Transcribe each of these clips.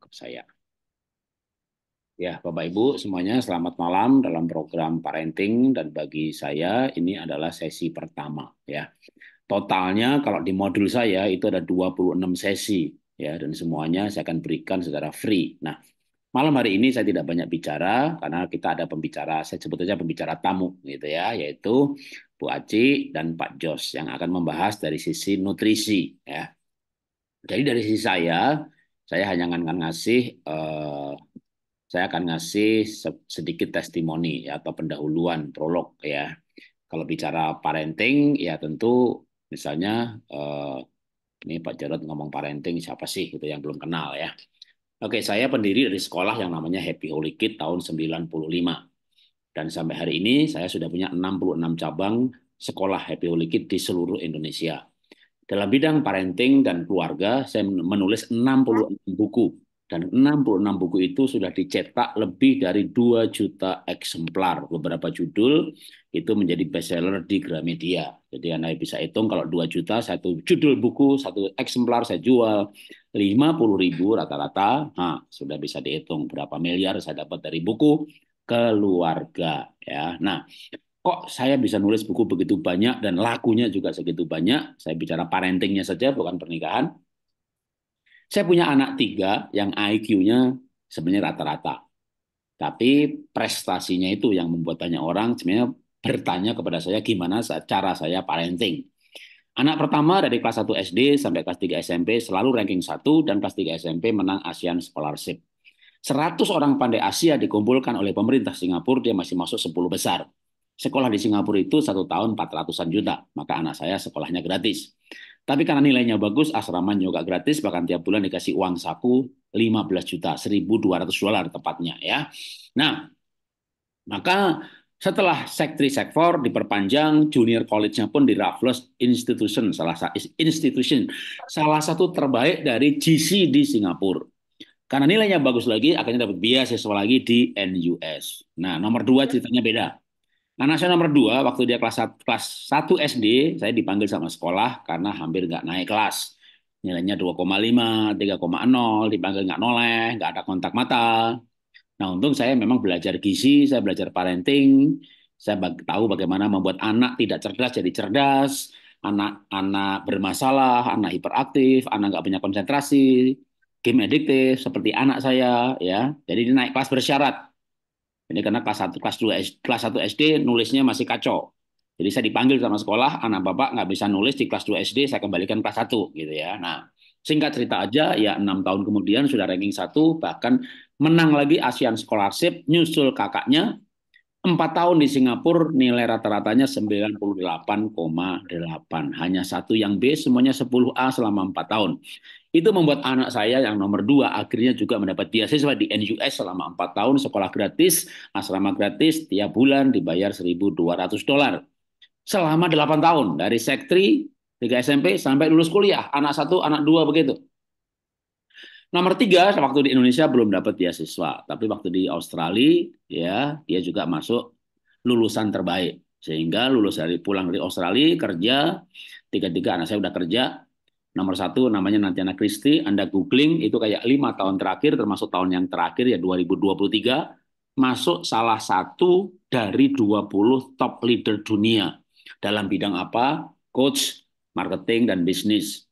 ke saya. Ya, Bapak Ibu semuanya selamat malam dalam program parenting dan bagi saya ini adalah sesi pertama ya. Totalnya kalau di modul saya itu ada 26 sesi ya dan semuanya saya akan berikan secara free. Nah, malam hari ini saya tidak banyak bicara karena kita ada pembicara saya sebetulnya pembicara tamu gitu ya yaitu Bu Aci dan Pak Jos yang akan membahas dari sisi nutrisi ya. Jadi dari sisi saya saya hanya akan ngasih uh, saya akan ngasih sedikit testimoni ya, atau pendahuluan prolog ya. Kalau bicara parenting ya tentu misalnya uh, ini Pak Jarod ngomong parenting siapa sih gitu yang belum kenal ya. Oke, saya pendiri dari sekolah yang namanya Happy Holy Kid tahun 95. Dan sampai hari ini saya sudah punya 66 cabang sekolah Happy Holy Kid di seluruh Indonesia. Dalam bidang parenting dan keluarga, saya menulis 66 buku. Dan 66 buku itu sudah dicetak lebih dari 2 juta eksemplar. Beberapa judul itu menjadi bestseller di Gramedia. Jadi Anda bisa hitung kalau 2 juta, satu judul buku, satu eksemplar saya jual. 50 ribu rata-rata, nah, sudah bisa dihitung berapa miliar saya dapat dari buku keluarga. ya. Nah, kok saya bisa nulis buku begitu banyak dan lakunya juga segitu banyak. Saya bicara parentingnya saja, bukan pernikahan. Saya punya anak tiga yang IQ-nya sebenarnya rata-rata. Tapi prestasinya itu yang membuat banyak orang sebenarnya bertanya kepada saya gimana cara saya parenting. Anak pertama dari kelas 1 SD sampai kelas 3 SMP selalu ranking 1 dan kelas 3 SMP menang ASEAN Scholarship. 100 orang pandai Asia dikumpulkan oleh pemerintah Singapura, dia masih masuk 10 besar sekolah di Singapura itu satu tahun 400-an juta, maka anak saya sekolahnya gratis. Tapi karena nilainya bagus, asrama juga gratis, bahkan tiap bulan dikasih uang saku 15 juta, 1.200 dolar tepatnya ya. Nah, maka setelah Sek 3, Sek 4 diperpanjang, junior college-nya pun di Raffles Institution, salah satu institution, salah satu terbaik dari GC di Singapura. Karena nilainya bagus lagi, akhirnya dapat beasiswa lagi di NUS. Nah, nomor dua ceritanya beda. Anak saya nomor dua, waktu dia kelas satu kelas 1 SD, saya dipanggil sama sekolah karena hampir nggak naik kelas. Nilainya 2,5, 3,0, dipanggil nggak noleh, nggak ada kontak mata. Nah untung saya memang belajar gizi, saya belajar parenting, saya tahu bagaimana membuat anak tidak cerdas jadi cerdas, anak-anak bermasalah, anak hiperaktif, anak nggak punya konsentrasi, game adiktif seperti anak saya ya. Jadi dia naik kelas bersyarat ini karena kelas 1 kelas 2 kelas 1 SD nulisnya masih kacau. Jadi saya dipanggil sama sekolah, anak bapak nggak bisa nulis di kelas 2 SD, saya kembalikan kelas 1 gitu ya. Nah, singkat cerita aja ya 6 tahun kemudian sudah ranking 1 bahkan menang lagi ASEAN Scholarship, nyusul kakaknya. 4 tahun di Singapura nilai rata-ratanya 98,8. Hanya satu yang B, semuanya 10A selama 4 tahun. Itu membuat anak saya yang nomor dua akhirnya juga mendapat beasiswa di NUS selama empat tahun, sekolah gratis, asrama nah, gratis, tiap bulan dibayar 1.200 dolar. Selama delapan tahun, dari sektri, tiga SMP, sampai lulus kuliah. Anak satu, anak dua, begitu. Nomor tiga, waktu di Indonesia belum dapat beasiswa. Tapi waktu di Australia, ya dia juga masuk lulusan terbaik. Sehingga lulus dari pulang dari Australia, kerja, tiga-tiga anak saya udah kerja, Nomor satu namanya Nantiana Christie, Anda googling itu kayak lima tahun terakhir termasuk tahun yang terakhir ya 2023 masuk salah satu dari 20 top leader dunia dalam bidang apa? Coach, marketing, dan bisnis.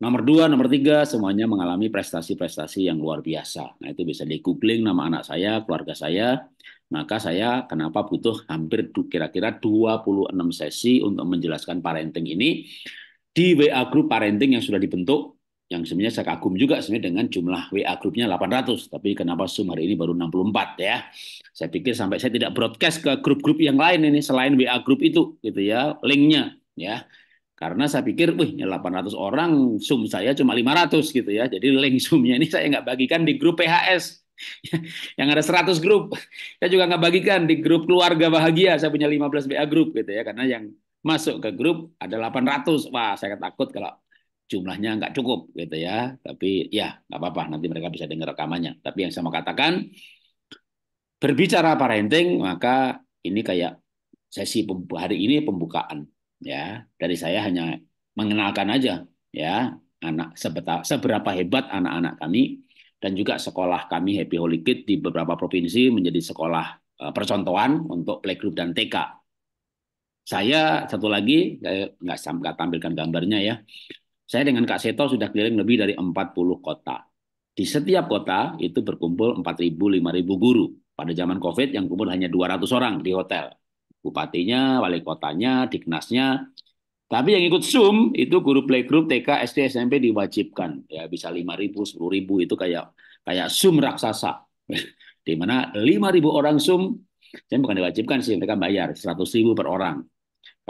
Nomor dua, nomor tiga, semuanya mengalami prestasi-prestasi yang luar biasa. Nah itu bisa di googling nama anak saya, keluarga saya. Maka saya kenapa butuh hampir kira-kira 26 sesi untuk menjelaskan parenting ini di WA group parenting yang sudah dibentuk yang sebenarnya saya kagum juga sebenarnya dengan jumlah WA grupnya 800 tapi kenapa Zoom hari ini baru 64 ya saya pikir sampai saya tidak broadcast ke grup-grup yang lain ini selain WA grup itu gitu ya linknya ya karena saya pikir wih 800 orang Zoom saya cuma 500 gitu ya jadi link Zoomnya ini saya nggak bagikan di grup PHS yang ada 100 grup. Saya juga nggak bagikan di grup keluarga bahagia, saya punya 15 WA grup gitu ya, karena yang masuk ke grup ada 800. Wah, saya takut kalau jumlahnya nggak cukup gitu ya. Tapi ya nggak apa-apa, nanti mereka bisa dengar rekamannya. Tapi yang saya mau katakan, berbicara parenting maka ini kayak sesi hari ini pembukaan ya. Dari saya hanya mengenalkan aja ya anak seberapa hebat anak-anak kami dan juga sekolah kami Happy Holy Kid di beberapa provinsi menjadi sekolah eh, percontohan untuk playgroup dan TK saya satu lagi nggak nggak tampilkan gambarnya ya. Saya dengan Kak Seto sudah keliling lebih dari 40 kota. Di setiap kota itu berkumpul 4.000 5.000 guru. Pada zaman Covid yang kumpul hanya 200 orang di hotel. Bupatinya, wali kotanya, diknasnya. Tapi yang ikut Zoom itu guru playgroup TK, SD, SMP diwajibkan. Ya bisa 5.000, 10.000 itu kayak kayak Zoom raksasa. di mana 5.000 orang Zoom, saya bukan diwajibkan sih, mereka bayar 100.000 per orang.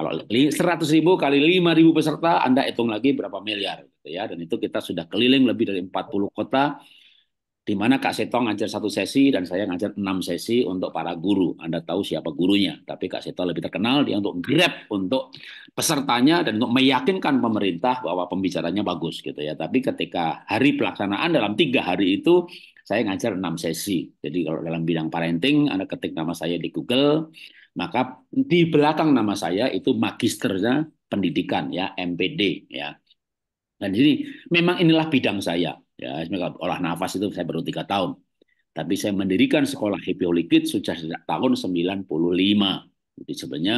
Kalau 100 ribu kali 5 ribu peserta, Anda hitung lagi berapa miliar. Gitu ya. Dan itu kita sudah keliling lebih dari 40 kota, di mana Kak Seto ngajar satu sesi dan saya ngajar enam sesi untuk para guru. Anda tahu siapa gurunya, tapi Kak Seto lebih terkenal dia untuk grab untuk pesertanya dan untuk meyakinkan pemerintah bahwa pembicaranya bagus gitu ya. Tapi ketika hari pelaksanaan dalam tiga hari itu saya ngajar enam sesi. Jadi kalau dalam bidang parenting, Anda ketik nama saya di Google, maka di belakang nama saya itu magisternya pendidikan ya MPD ya. Dan jadi memang inilah bidang saya ya. Olah nafas itu saya baru tiga tahun. Tapi saya mendirikan sekolah Happy Holy sejak tahun 95. Jadi sebenarnya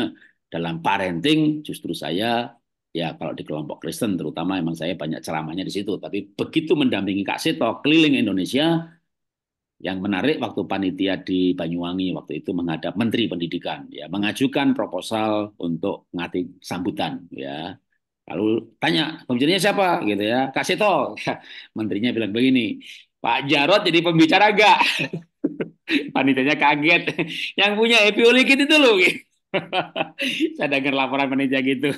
dalam parenting justru saya ya kalau di kelompok Kristen terutama emang saya banyak ceramahnya di situ tapi begitu mendampingi Kak Seto keliling Indonesia yang menarik waktu panitia di Banyuwangi waktu itu menghadap Menteri Pendidikan ya mengajukan proposal untuk ngati sambutan ya. Lalu tanya pembicaranya siapa gitu ya. Kasih tol. Menterinya bilang begini, Pak Jarot jadi pembicara gak Panitianya kaget. Yang punya Happy Olikit itu loh. Gitu. saya dengar laporan panitia gitu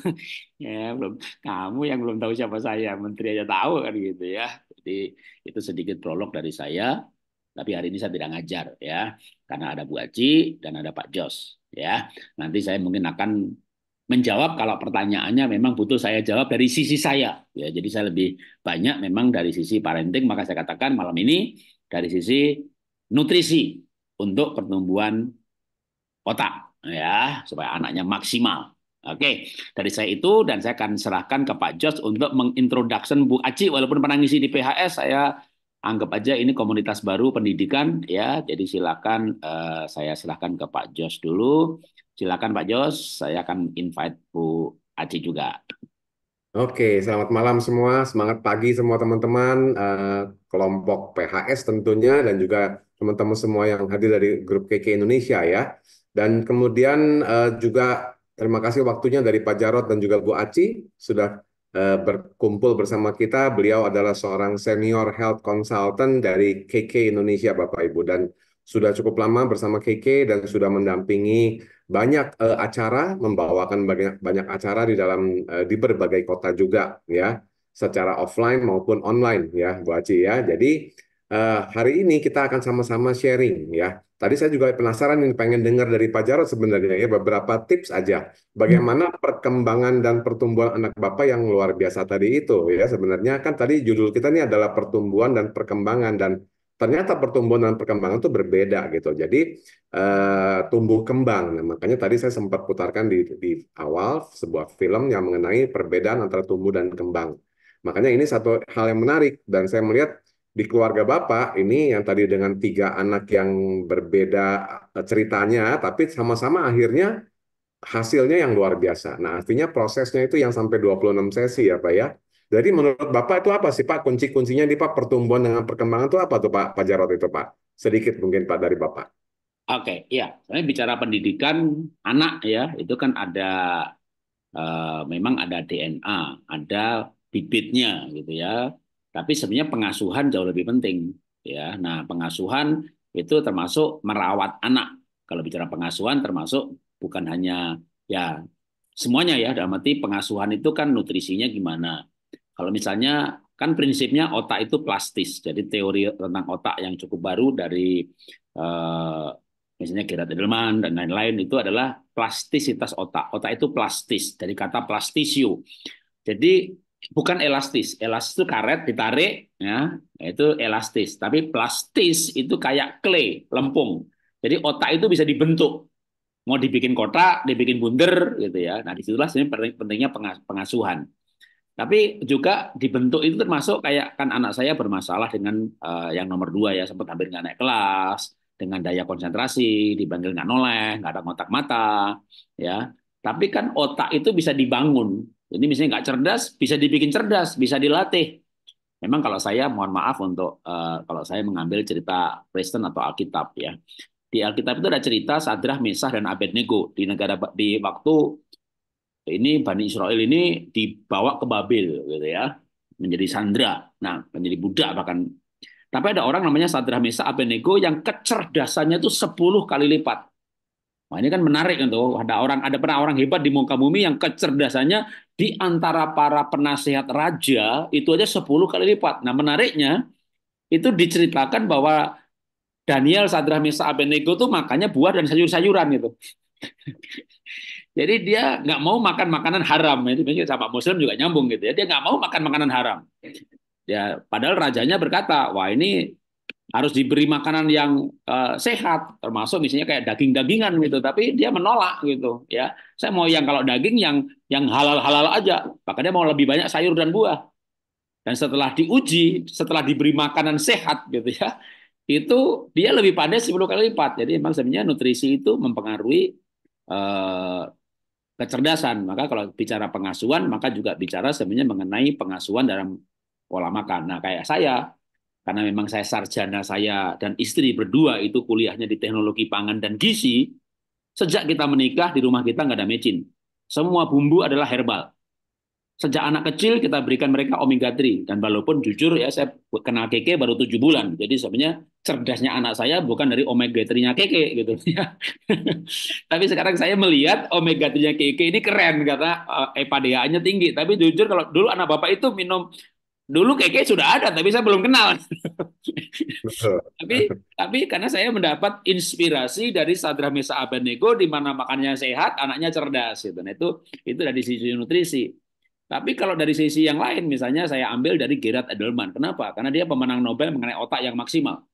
ya belum kamu yang belum tahu siapa saya menteri aja tahu kan gitu ya jadi itu sedikit prolog dari saya tapi hari ini saya tidak ngajar ya karena ada Bu Aci dan ada Pak Jos ya. Nanti saya mungkin akan menjawab kalau pertanyaannya memang butuh saya jawab dari sisi saya ya. Jadi saya lebih banyak memang dari sisi parenting maka saya katakan malam ini dari sisi nutrisi untuk pertumbuhan otak ya supaya anaknya maksimal. Oke, dari saya itu dan saya akan serahkan ke Pak Jos untuk mengintroduction Bu Aci walaupun pernah di PHS saya anggap aja ini komunitas baru pendidikan ya. Jadi silakan uh, saya silakan ke Pak Jos dulu. Silakan Pak Jos, saya akan invite Bu Aci juga. Oke, selamat malam semua. Semangat pagi semua teman-teman. Uh, kelompok PHS tentunya dan juga teman-teman semua yang hadir dari grup KK Indonesia ya. Dan kemudian uh, juga terima kasih waktunya dari Pak Jarot dan juga Bu Aci sudah Eh, berkumpul bersama kita. Beliau adalah seorang senior health consultant dari KK Indonesia, Bapak Ibu, dan sudah cukup lama bersama KK dan sudah mendampingi banyak uh, acara, membawakan banyak, banyak acara di dalam uh, di berbagai kota juga, ya, secara offline maupun online, ya, Bu Aci, ya. Jadi uh, hari ini kita akan sama-sama sharing, ya. Tadi saya juga penasaran yang pengen dengar dari Pak Jarod sebenarnya ya beberapa tips aja bagaimana perkembangan dan pertumbuhan anak Bapak yang luar biasa tadi itu ya sebenarnya kan tadi judul kita ini adalah pertumbuhan dan perkembangan dan ternyata pertumbuhan dan perkembangan itu berbeda gitu. Jadi uh, tumbuh kembang. Nah, makanya tadi saya sempat putarkan di di awal sebuah film yang mengenai perbedaan antara tumbuh dan kembang. Makanya ini satu hal yang menarik dan saya melihat di keluarga Bapak ini yang tadi dengan tiga anak yang berbeda eh, ceritanya, tapi sama-sama akhirnya hasilnya yang luar biasa. Nah, artinya prosesnya itu yang sampai 26 sesi ya Pak ya. Jadi menurut Bapak itu apa sih Pak? Kunci-kuncinya di Pak pertumbuhan dengan perkembangan itu apa tuh Pak? Pak Jarot itu Pak? Sedikit mungkin Pak dari Bapak. Oke, okay, ya. Saya bicara pendidikan anak ya, itu kan ada uh, memang ada DNA, ada bibitnya gitu ya tapi sebenarnya pengasuhan jauh lebih penting ya. Nah, pengasuhan itu termasuk merawat anak. Kalau bicara pengasuhan termasuk bukan hanya ya semuanya ya dalam arti pengasuhan itu kan nutrisinya gimana. Kalau misalnya kan prinsipnya otak itu plastis. Jadi teori tentang otak yang cukup baru dari eh, misalnya Gerard Edelman dan lain-lain itu adalah plastisitas otak. Otak itu plastis dari kata plastisio. Jadi bukan elastis. Elastis itu karet ditarik, ya itu elastis. Tapi plastis itu kayak clay, lempung. Jadi otak itu bisa dibentuk. Mau dibikin kotak, dibikin bunder, gitu ya. Nah disitulah sebenarnya pentingnya pengasuhan. Tapi juga dibentuk itu termasuk kayak kan anak saya bermasalah dengan uh, yang nomor dua ya sempat hampir nggak naik kelas dengan daya konsentrasi dibanggil nggak noleh nggak ada otak mata ya tapi kan otak itu bisa dibangun jadi misalnya nggak cerdas, bisa dibikin cerdas, bisa dilatih. Memang kalau saya mohon maaf untuk uh, kalau saya mengambil cerita Kristen atau Alkitab ya. Di Alkitab itu ada cerita Sadrah, Mesah dan Abednego di negara di waktu ini Bani Israel ini dibawa ke Babel gitu ya, menjadi sandra. Nah, menjadi budak bahkan. Tapi ada orang namanya Sadrah, Mesah, Abednego yang kecerdasannya itu 10 kali lipat. Wah, ini kan menarik untuk ada orang ada pernah orang hebat di muka bumi yang kecerdasannya di antara para penasehat raja itu aja 10 kali lipat. Nah, menariknya itu diceritakan bahwa Daniel, Sadra Misa, Abednego tuh makanya buah dan sayur-sayuran gitu. Jadi dia nggak mau makan makanan haram. Itu sama Muslim juga nyambung gitu ya. Dia nggak mau makan makanan haram. Ya, padahal rajanya berkata, wah ini harus diberi makanan yang uh, sehat termasuk misalnya kayak daging-dagingan gitu tapi dia menolak gitu ya saya mau yang kalau daging yang yang halal-halal aja makanya mau lebih banyak sayur dan buah dan setelah diuji setelah diberi makanan sehat gitu ya itu dia lebih pandai 10 kali lipat jadi memang sebenarnya nutrisi itu mempengaruhi uh, kecerdasan maka kalau bicara pengasuhan maka juga bicara sebenarnya mengenai pengasuhan dalam pola makan nah kayak saya karena memang saya sarjana saya dan istri berdua itu kuliahnya di teknologi pangan dan gizi, sejak kita menikah di rumah kita nggak ada mecin. Semua bumbu adalah herbal. Sejak anak kecil kita berikan mereka omega 3 dan walaupun jujur ya saya kenal Keke baru tujuh bulan. Jadi sebenarnya cerdasnya anak saya bukan dari omega 3-nya Keke gitu ya. tapi sekarang saya melihat omega 3-nya Keke ini keren kata uh, eh, EPA nya tinggi. Tapi jujur kalau dulu anak bapak itu minum dulu keke sudah ada tapi saya belum kenal tapi tapi karena saya mendapat inspirasi dari Sadra Mesa Abanego di mana makannya sehat anaknya cerdas gitu nah itu itu dari sisi nutrisi tapi kalau dari sisi yang lain misalnya saya ambil dari Gerard Edelman kenapa karena dia pemenang Nobel mengenai otak yang maksimal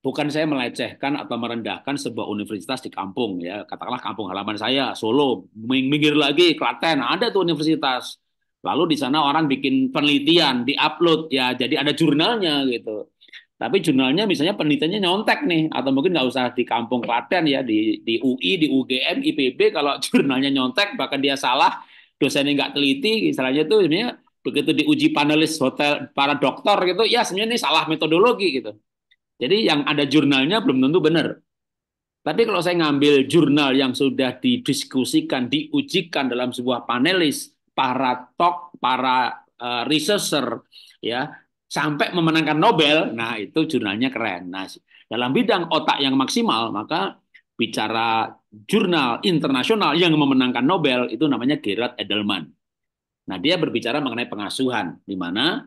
bukan saya melecehkan atau merendahkan sebuah universitas di kampung ya katakanlah kampung halaman saya Solo minggir lagi Klaten ada tuh universitas Lalu di sana orang bikin penelitian, di upload ya, jadi ada jurnalnya gitu. Tapi jurnalnya misalnya penelitiannya nyontek nih, atau mungkin nggak usah di kampung Klaten ya, di, di UI, di UGM, IPB, kalau jurnalnya nyontek, bahkan dia salah, dosennya nggak teliti, misalnya tuh sebenarnya begitu diuji panelis hotel para dokter gitu, ya sebenarnya ini salah metodologi gitu. Jadi yang ada jurnalnya belum tentu benar. Tapi kalau saya ngambil jurnal yang sudah didiskusikan, diujikan dalam sebuah panelis, para tok, para uh, researcher ya sampai memenangkan Nobel. Nah, itu jurnalnya keren. Nah, dalam bidang otak yang maksimal, maka bicara jurnal internasional yang memenangkan Nobel itu namanya Gerard Edelman. Nah, dia berbicara mengenai pengasuhan di mana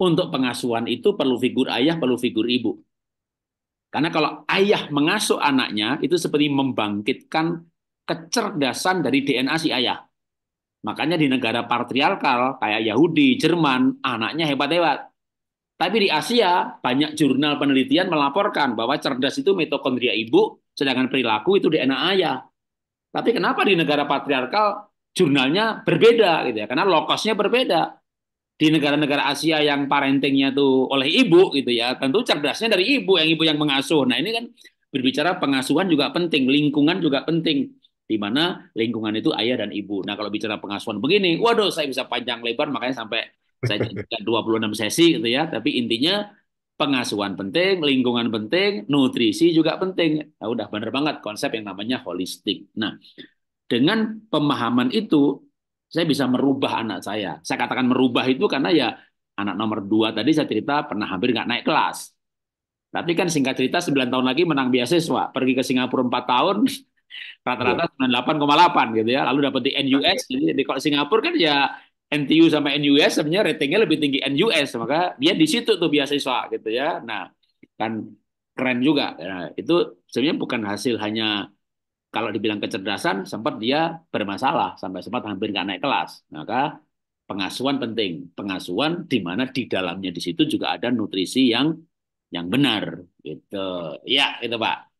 untuk pengasuhan itu perlu figur ayah, perlu figur ibu. Karena kalau ayah mengasuh anaknya itu seperti membangkitkan kecerdasan dari DNA si ayah. Makanya di negara patriarkal kayak Yahudi, Jerman, anaknya hebat-hebat. Tapi di Asia, banyak jurnal penelitian melaporkan bahwa cerdas itu mitokondria ibu, sedangkan perilaku itu DNA anak ayah. Tapi kenapa di negara patriarkal jurnalnya berbeda gitu ya? Karena lokosnya berbeda. Di negara-negara Asia yang parentingnya itu oleh ibu gitu ya, tentu cerdasnya dari ibu yang ibu yang mengasuh. Nah ini kan berbicara pengasuhan juga penting, lingkungan juga penting di mana lingkungan itu ayah dan ibu. Nah, kalau bicara pengasuhan begini, waduh saya bisa panjang lebar makanya sampai saya 26 sesi gitu ya, tapi intinya pengasuhan penting, lingkungan penting, nutrisi juga penting. Nah, udah bener banget konsep yang namanya holistik. Nah, dengan pemahaman itu saya bisa merubah anak saya. Saya katakan merubah itu karena ya anak nomor dua tadi saya cerita pernah hampir nggak naik kelas. Tapi kan singkat cerita 9 tahun lagi menang beasiswa, pergi ke Singapura 4 tahun, Rata-rata 98,8 iya. gitu ya. Lalu dapat di NUS. Jadi, di kalau Singapura kan ya NTU sama NUS sebenarnya ratingnya lebih tinggi NUS maka dia di situ tuh biasiswa gitu ya nah kan keren juga nah, itu sebenarnya bukan hasil hanya kalau dibilang kecerdasan sempat dia bermasalah sampai sempat hampir nggak naik kelas maka pengasuhan penting pengasuhan di mana di dalamnya di situ juga ada nutrisi yang yang benar gitu ya itu pak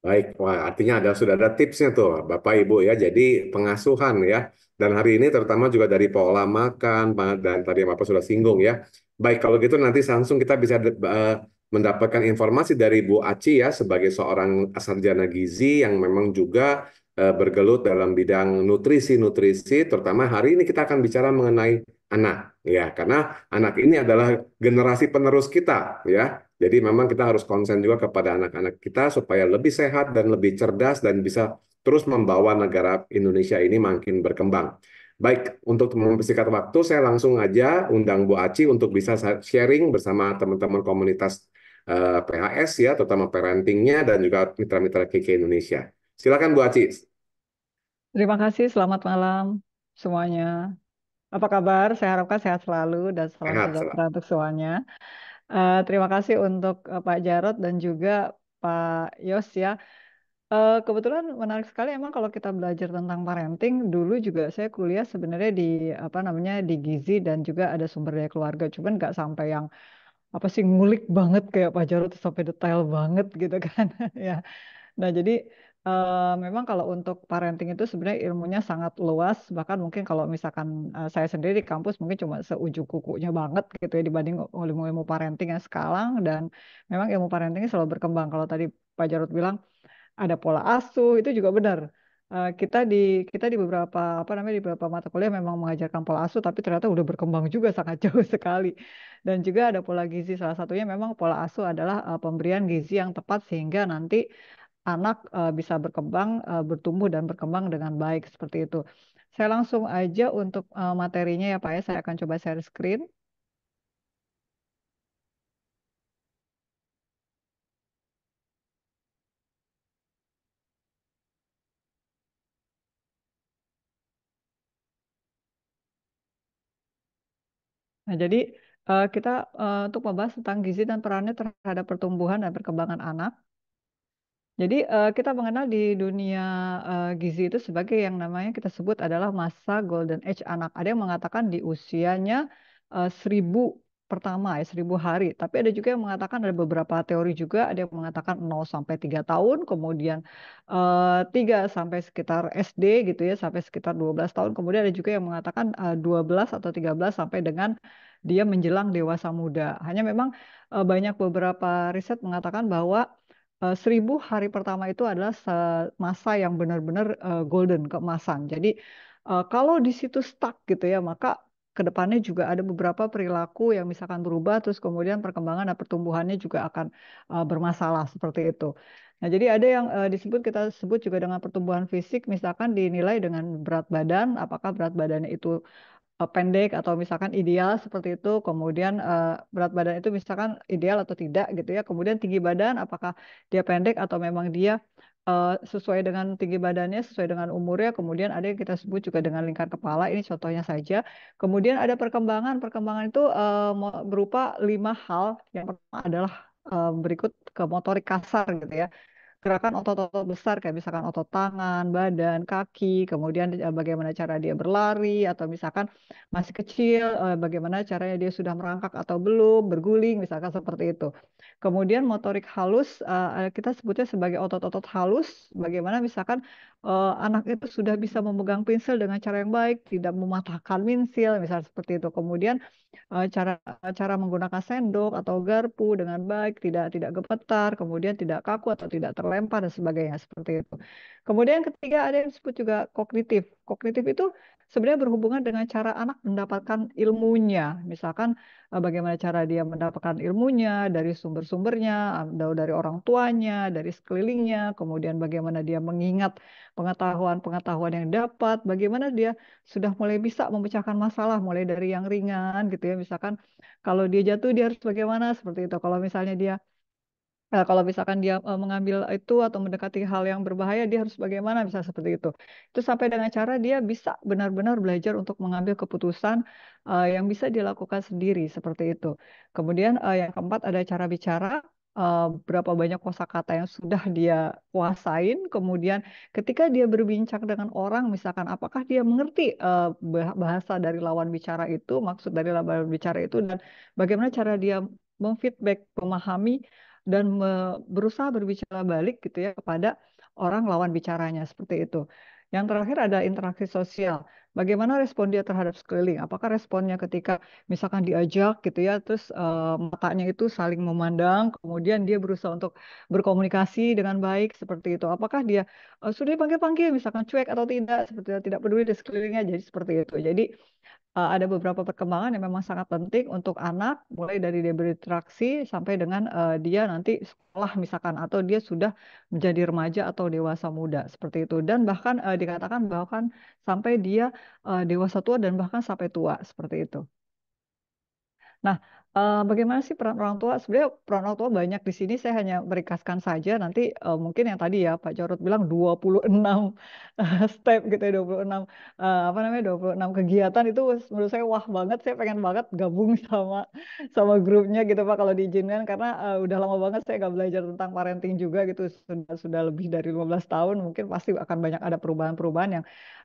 Baik, wah artinya ada sudah ada tipsnya tuh Bapak Ibu ya. Jadi pengasuhan ya. Dan hari ini terutama juga dari pola makan dan tadi Bapak sudah singgung ya. Baik, kalau gitu nanti langsung kita bisa uh, mendapatkan informasi dari Bu Aci ya sebagai seorang sarjana gizi yang memang juga uh, bergelut dalam bidang nutrisi-nutrisi terutama hari ini kita akan bicara mengenai anak ya karena anak ini adalah generasi penerus kita ya jadi memang kita harus konsen juga kepada anak-anak kita supaya lebih sehat dan lebih cerdas dan bisa terus membawa negara Indonesia ini makin berkembang. Baik, untuk mempersingkat waktu, saya langsung aja undang Bu Aci untuk bisa sharing bersama teman-teman komunitas uh, eh, PHS ya, terutama parentingnya dan juga mitra-mitra KK Indonesia. Silakan Bu Aci. Terima kasih, selamat malam semuanya. Apa kabar? Saya harapkan sehat selalu dan selamat sejahtera untuk semuanya. Uh, terima kasih untuk uh, Pak Jarot dan juga Pak Yos ya. Uh, kebetulan menarik sekali emang kalau kita belajar tentang parenting dulu juga saya kuliah sebenarnya di apa namanya di gizi dan juga ada sumber daya keluarga cuman nggak sampai yang apa sih ngulik banget kayak Pak Jarot sampai detail banget gitu kan ya. Nah jadi Uh, memang kalau untuk parenting itu sebenarnya ilmunya sangat luas bahkan mungkin kalau misalkan uh, saya sendiri di kampus mungkin cuma seujung kukunya banget gitu ya dibanding ilmu-ilmu parenting yang sekarang dan memang ilmu parenting selalu berkembang kalau tadi Pak Jarut bilang ada pola asuh itu juga benar uh, kita di kita di beberapa apa namanya di beberapa mata kuliah memang mengajarkan pola asuh tapi ternyata udah berkembang juga sangat jauh sekali dan juga ada pola gizi salah satunya memang pola asuh adalah uh, pemberian gizi yang tepat sehingga nanti anak uh, bisa berkembang, uh, bertumbuh dan berkembang dengan baik seperti itu. Saya langsung aja untuk uh, materinya ya Pak ya, saya akan coba share screen. Nah, jadi kita untuk membahas tentang gizi dan perannya terhadap pertumbuhan dan perkembangan anak. Jadi, uh, kita mengenal di dunia, uh, gizi itu sebagai yang namanya kita sebut adalah masa golden age anak. Ada yang mengatakan di usianya, uh, eh, 1.000 pertama ya, seribu hari. Tapi ada juga yang mengatakan ada beberapa teori juga, ada yang mengatakan 0 sampai 3 tahun, kemudian, uh, 3 sampai sekitar SD gitu ya, sampai sekitar 12 tahun, kemudian ada juga yang mengatakan, uh, 12 atau 13 sampai dengan dia menjelang dewasa muda. Hanya memang, banyak beberapa riset mengatakan bahwa Uh, seribu hari pertama itu adalah masa yang benar-benar uh, golden keemasan. Jadi uh, kalau di situ stuck gitu ya, maka kedepannya juga ada beberapa perilaku yang misalkan berubah, terus kemudian perkembangan dan pertumbuhannya juga akan uh, bermasalah seperti itu. Nah, jadi ada yang uh, disebut kita sebut juga dengan pertumbuhan fisik, misalkan dinilai dengan berat badan, apakah berat badannya itu Eh, pendek atau misalkan ideal seperti itu, kemudian uh, berat badan itu misalkan ideal atau tidak gitu ya, kemudian tinggi badan apakah dia pendek atau memang dia uh, sesuai dengan tinggi badannya, sesuai dengan umurnya, kemudian ada yang kita sebut juga dengan lingkar kepala, ini contohnya saja. Kemudian ada perkembangan, perkembangan itu uh, berupa lima hal, yang pertama adalah berikut ke motorik kasar gitu ya gerakan otot-otot besar kayak misalkan otot tangan, badan, kaki, kemudian e, bagaimana cara dia berlari atau misalkan masih kecil e, bagaimana caranya dia sudah merangkak atau belum, berguling misalkan seperti itu. Kemudian motorik halus e, kita sebutnya sebagai otot-otot halus, bagaimana misalkan uh, anak itu sudah bisa memegang pensil dengan cara yang baik, tidak mematahkan pensil, misalnya seperti itu. Kemudian uh, cara cara menggunakan sendok atau garpu dengan baik, tidak tidak gemetar, kemudian tidak kaku atau tidak terlempar dan sebagainya seperti itu. Kemudian ketiga ada yang disebut juga kognitif. Kognitif itu sebenarnya berhubungan dengan cara anak mendapatkan ilmunya. Misalkan eh, bagaimana cara dia mendapatkan ilmunya dari sumber-sumbernya, dari orang tuanya, dari sekelilingnya, kemudian bagaimana dia mengingat pengetahuan-pengetahuan yang dapat, bagaimana dia sudah mulai bisa memecahkan masalah mulai dari yang ringan gitu ya. Misalkan kalau dia jatuh dia harus bagaimana seperti itu. Kalau misalnya dia Nah, kalau misalkan dia uh, mengambil itu atau mendekati hal yang berbahaya, dia harus bagaimana bisa seperti itu. Itu sampai dengan cara dia bisa benar-benar belajar untuk mengambil keputusan uh, yang bisa dilakukan sendiri seperti itu. Kemudian uh, yang keempat ada cara bicara. berapa banyak kosakata yang sudah dia kuasain, kemudian ketika dia berbincang dengan orang, misalkan apakah dia mengerti bahasa dari lawan bicara itu, maksud dari lawan bicara itu, dan bagaimana cara dia memfeedback, memahami dan berusaha berbicara balik gitu ya kepada orang lawan bicaranya seperti itu. Yang terakhir ada interaksi sosial bagaimana respon dia terhadap sekeliling? Apakah responnya ketika misalkan diajak gitu ya, terus uh, matanya itu saling memandang, kemudian dia berusaha untuk berkomunikasi dengan baik seperti itu. Apakah dia uh, sudah dipanggil-panggil misalkan cuek atau tidak, seperti tidak peduli di sekelilingnya, jadi seperti itu. Jadi uh, ada beberapa perkembangan yang memang sangat penting untuk anak, mulai dari dia berinteraksi sampai dengan uh, dia nanti sekolah misalkan atau dia sudah menjadi remaja atau dewasa muda seperti itu. Dan bahkan uh, dikatakan bahkan sampai dia Eh, dewasa tua dan bahkan sampai tua seperti itu. Nah, Uh, bagaimana sih peran orang tua? Sebenarnya peran orang tua banyak di sini, saya hanya meringkaskan saja nanti, eee, eh, mungkin yang tadi ya Pak Jarod bilang 26, enam eh, step gitu ya, 26, uh, apa namanya, 26 kegiatan itu menurut saya wah banget, saya pengen banget gabung sama sama grupnya gitu Pak kalau diizinkan karena, uh, udah lama banget saya nggak belajar tentang parenting juga gitu, sudah sudah lebih dari 15 tahun mungkin pasti akan banyak ada perubahan-perubahan yang,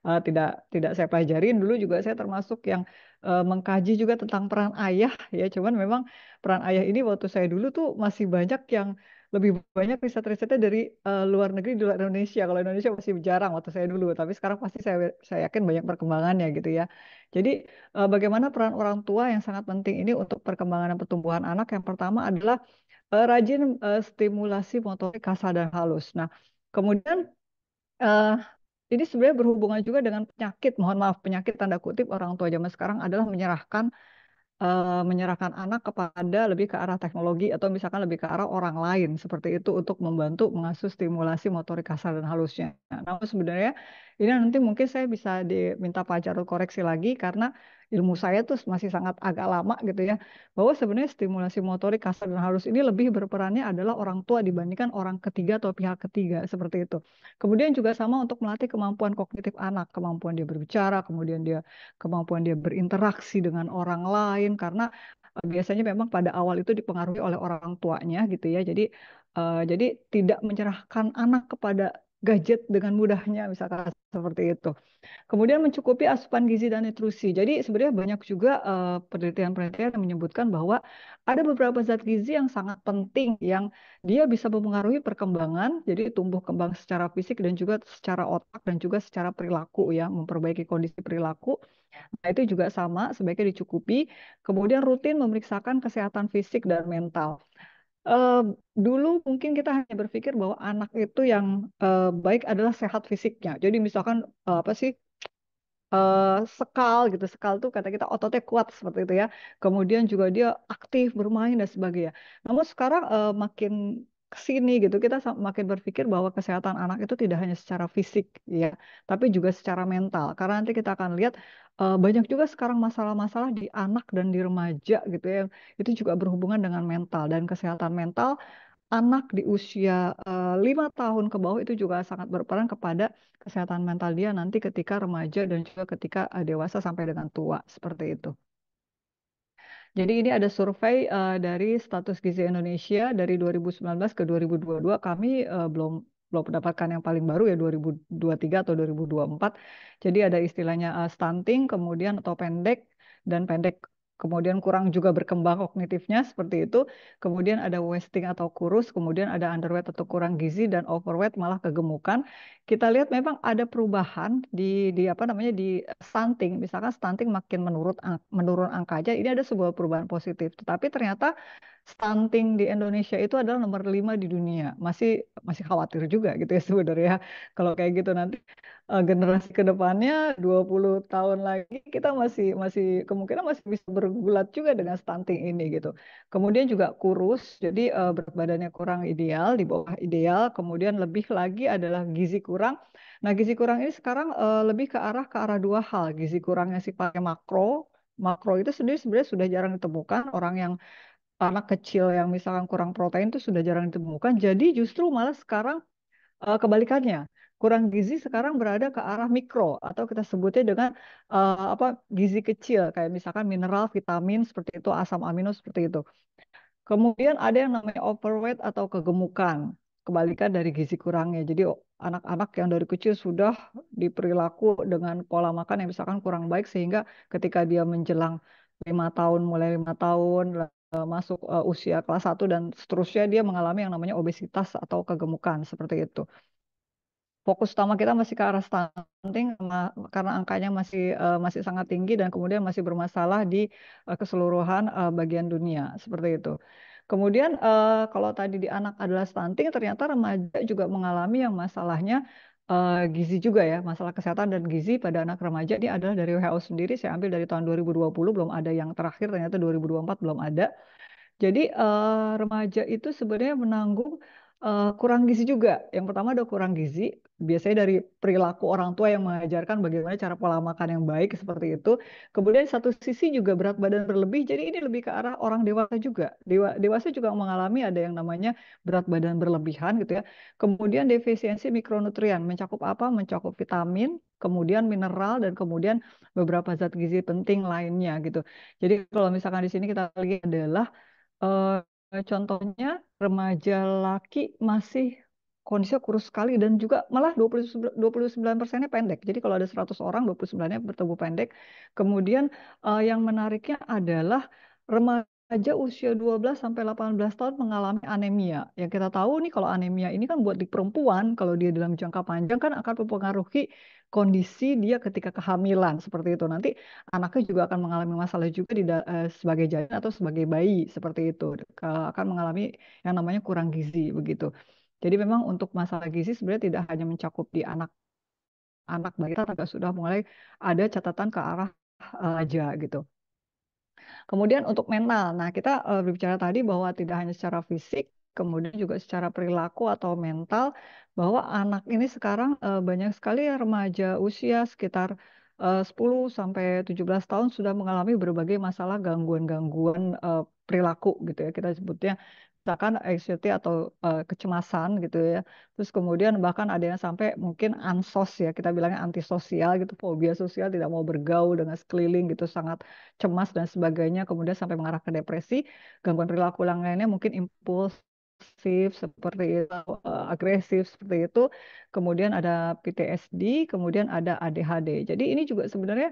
uh, tidak tidak saya pelajarin. Dulu juga saya termasuk yang uh, mengkaji juga tentang peran ayah ya. Cuman memang peran ayah ini waktu saya dulu tuh masih banyak yang lebih banyak riset-risetnya dari uh, luar negeri di luar Indonesia. Kalau Indonesia masih jarang waktu saya dulu, tapi sekarang pasti saya saya yakin banyak perkembangannya gitu ya. Jadi uh, bagaimana peran orang tua yang sangat penting ini untuk perkembangan dan pertumbuhan anak yang pertama adalah uh, rajin uh, stimulasi motorik kasar dan halus. Nah, kemudian uh, ini sebenarnya berhubungan juga dengan penyakit. Mohon maaf, penyakit tanda kutip orang tua zaman sekarang adalah menyerahkan uh, menyerahkan anak kepada lebih ke arah teknologi atau misalkan lebih ke arah orang lain seperti itu untuk membantu mengasuh stimulasi motorik kasar dan halusnya. Nah, namun sebenarnya ini nanti mungkin saya bisa diminta Pak Jarod koreksi lagi karena ilmu saya tuh masih sangat agak lama gitu ya bahwa sebenarnya stimulasi motorik kasar dan halus ini lebih berperannya adalah orang tua dibandingkan orang ketiga atau pihak ketiga seperti itu. Kemudian juga sama untuk melatih kemampuan kognitif anak, kemampuan dia berbicara, kemudian dia kemampuan dia berinteraksi dengan orang lain karena eh, biasanya memang pada awal itu dipengaruhi oleh orang tuanya gitu ya. Jadi uh, jadi tidak mencerahkan anak kepada gadget dengan mudahnya misalkan seperti itu. Kemudian mencukupi asupan gizi dan nutrisi. Jadi sebenarnya banyak juga eh, penelitian-penelitian uh, yang menyebutkan bahwa ada beberapa zat gizi yang sangat penting yang dia bisa mempengaruhi perkembangan, jadi tumbuh kembang secara fisik dan juga secara otak dan juga secara perilaku ya, memperbaiki kondisi perilaku. Nah, itu juga sama sebaiknya dicukupi. Kemudian rutin memeriksakan kesehatan fisik dan mental. Uh, dulu mungkin kita hanya berpikir bahwa anak itu yang uh, baik adalah sehat fisiknya. Jadi misalkan uh, apa sih eh, sekal gitu, sekal tuh kata kita ototnya kuat seperti itu ya. Kemudian juga dia aktif bermain dan sebagainya. Namun sekarang eh, makin kesini gitu kita makin berpikir bahwa kesehatan anak itu tidak hanya secara fisik ya tapi juga secara mental karena nanti kita akan lihat uh, banyak juga sekarang masalah-masalah di anak dan di remaja gitu ya itu juga berhubungan dengan mental dan kesehatan mental anak di usia eh, lima uh, tahun ke bawah itu juga sangat berperan kepada kesehatan mental dia nanti ketika remaja dan juga ketika eh, dewasa sampai dengan tua seperti itu. Jadi ini ada survei, uh, dari Status Gizi Indonesia dari 2019 ke 2022 kami, uh, belum belum mendapatkan yang paling baru ya 2023 atau 2024. Jadi ada istilahnya, uh, stunting kemudian atau pendek dan pendek kemudian kurang juga berkembang kognitifnya seperti itu, kemudian ada wasting atau kurus, kemudian ada underweight atau kurang gizi dan overweight malah kegemukan. Kita lihat memang ada perubahan di di apa namanya di stunting, misalkan stunting makin menurun menurun angkanya, ini ada sebuah perubahan positif. Tetapi ternyata stunting di Indonesia itu adalah nomor lima di dunia. Masih masih khawatir juga gitu ya sebenarnya. Kalau kayak gitu nanti uh, generasi kedepannya 20 tahun lagi kita masih masih kemungkinan masih bisa bergulat juga dengan stunting ini gitu. Kemudian juga kurus, jadi uh, berat badannya kurang ideal, di bawah ideal. Kemudian lebih lagi adalah gizi kurang. Nah gizi kurang ini sekarang uh, lebih ke arah ke arah dua hal. Gizi kurangnya sih sifatnya makro makro itu sendiri sebenarnya sudah jarang ditemukan orang yang anak kecil yang misalkan kurang protein itu sudah jarang ditemukan. Jadi justru malah sekarang uh, kebalikannya. Kurang gizi sekarang berada ke arah mikro atau kita sebutnya dengan uh, apa gizi kecil kayak misalkan mineral, vitamin seperti itu, asam amino seperti itu. Kemudian ada yang namanya overweight atau kegemukan, kebalikan dari gizi kurangnya. Jadi anak-anak yang dari kecil sudah diperilaku dengan pola makan yang misalkan kurang baik sehingga ketika dia menjelang lima tahun mulai lima tahun Eh, masuk uh, usia kelas 1 dan seterusnya dia mengalami yang namanya obesitas atau kegemukan seperti itu. Fokus utama kita masih ke arah stunting karena angkanya masih uh, masih sangat tinggi dan kemudian masih bermasalah di uh, keseluruhan uh, bagian dunia seperti itu. Kemudian uh, kalau tadi di anak adalah stunting, ternyata remaja juga mengalami yang masalahnya uh, gizi juga ya, masalah kesehatan dan gizi pada anak remaja ini adalah dari WHO sendiri saya ambil dari tahun 2020 belum ada yang terakhir ternyata 2024 belum ada. Jadi, uh, remaja itu sebenarnya menanggung, uh, kurang gizi juga. Yang pertama ada kurang gizi, biasanya dari perilaku orang tua yang mengajarkan bagaimana cara pola makan yang baik seperti itu. Kemudian satu sisi juga berat badan berlebih. Jadi ini lebih ke arah orang dewasa juga. Dewa, dewasa juga mengalami ada yang namanya berat badan berlebihan gitu ya. Kemudian defisiensi mikronutrien mencakup apa? Mencakup vitamin, kemudian mineral dan kemudian beberapa zat gizi penting lainnya gitu. Jadi kalau misalkan di sini kita lihat adalah uh, contohnya remaja laki masih kondisinya kurus sekali dan juga malah 29 persennya pendek. Jadi kalau ada 100 orang, 29-nya bertemu pendek. Kemudian uh, yang menariknya adalah remaja usia 12 sampai 18 tahun mengalami anemia. Yang kita tahu nih kalau anemia ini kan buat di perempuan, kalau dia dalam jangka panjang kan akan mempengaruhi kondisi dia ketika kehamilan seperti itu. Nanti anaknya juga akan mengalami masalah juga di uh, sebagai janin atau sebagai bayi seperti itu. akan mengalami yang namanya kurang gizi begitu. Jadi memang untuk masalah gizi sebenarnya tidak hanya mencakup di anak anak balita, tapi sudah mulai ada catatan ke arah eh, aja gitu. Kemudian untuk mental, nah kita eh, berbicara tadi bahwa tidak hanya secara fisik, kemudian juga secara perilaku atau mental, bahwa anak ini sekarang eh, banyak sekali remaja usia sekitar 10 sampai 17 tahun sudah mengalami berbagai masalah gangguan-gangguan perilaku gitu ya kita sebutnya misalkan anxiety atau uh, kecemasan gitu ya. Terus kemudian bahkan ada yang sampai mungkin ansos ya, kita bilangnya antisosial gitu, fobia sosial, tidak mau bergaul dengan sekeliling gitu, sangat cemas dan sebagainya, kemudian sampai mengarah ke depresi, gangguan perilaku lainnya mungkin impuls seperti itu, eh, agresif seperti itu, kemudian ada PTSD, kemudian ada ADHD. Jadi ini juga sebenarnya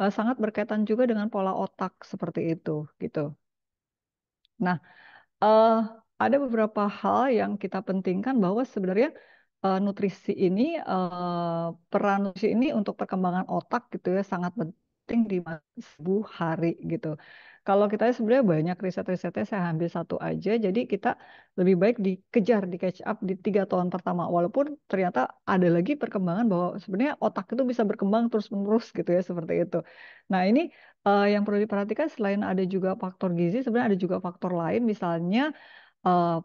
eh, sangat berkaitan juga dengan pola otak seperti itu gitu. Nah, uh, ada beberapa hal yang kita pentingkan bahwa sebenarnya uh, nutrisi ini uh, peran nutrisi ini untuk perkembangan otak gitu ya sangat penting di masa hari gitu. Kalau kita sebenarnya banyak riset-risetnya saya ambil satu aja, jadi kita lebih baik dikejar, di catch up di tiga tahun pertama. Walaupun ternyata ada lagi perkembangan bahwa sebenarnya otak itu bisa berkembang terus-menerus gitu ya seperti itu. Nah ini uh, yang perlu diperhatikan selain ada juga faktor gizi, sebenarnya ada juga faktor lain misalnya, uh,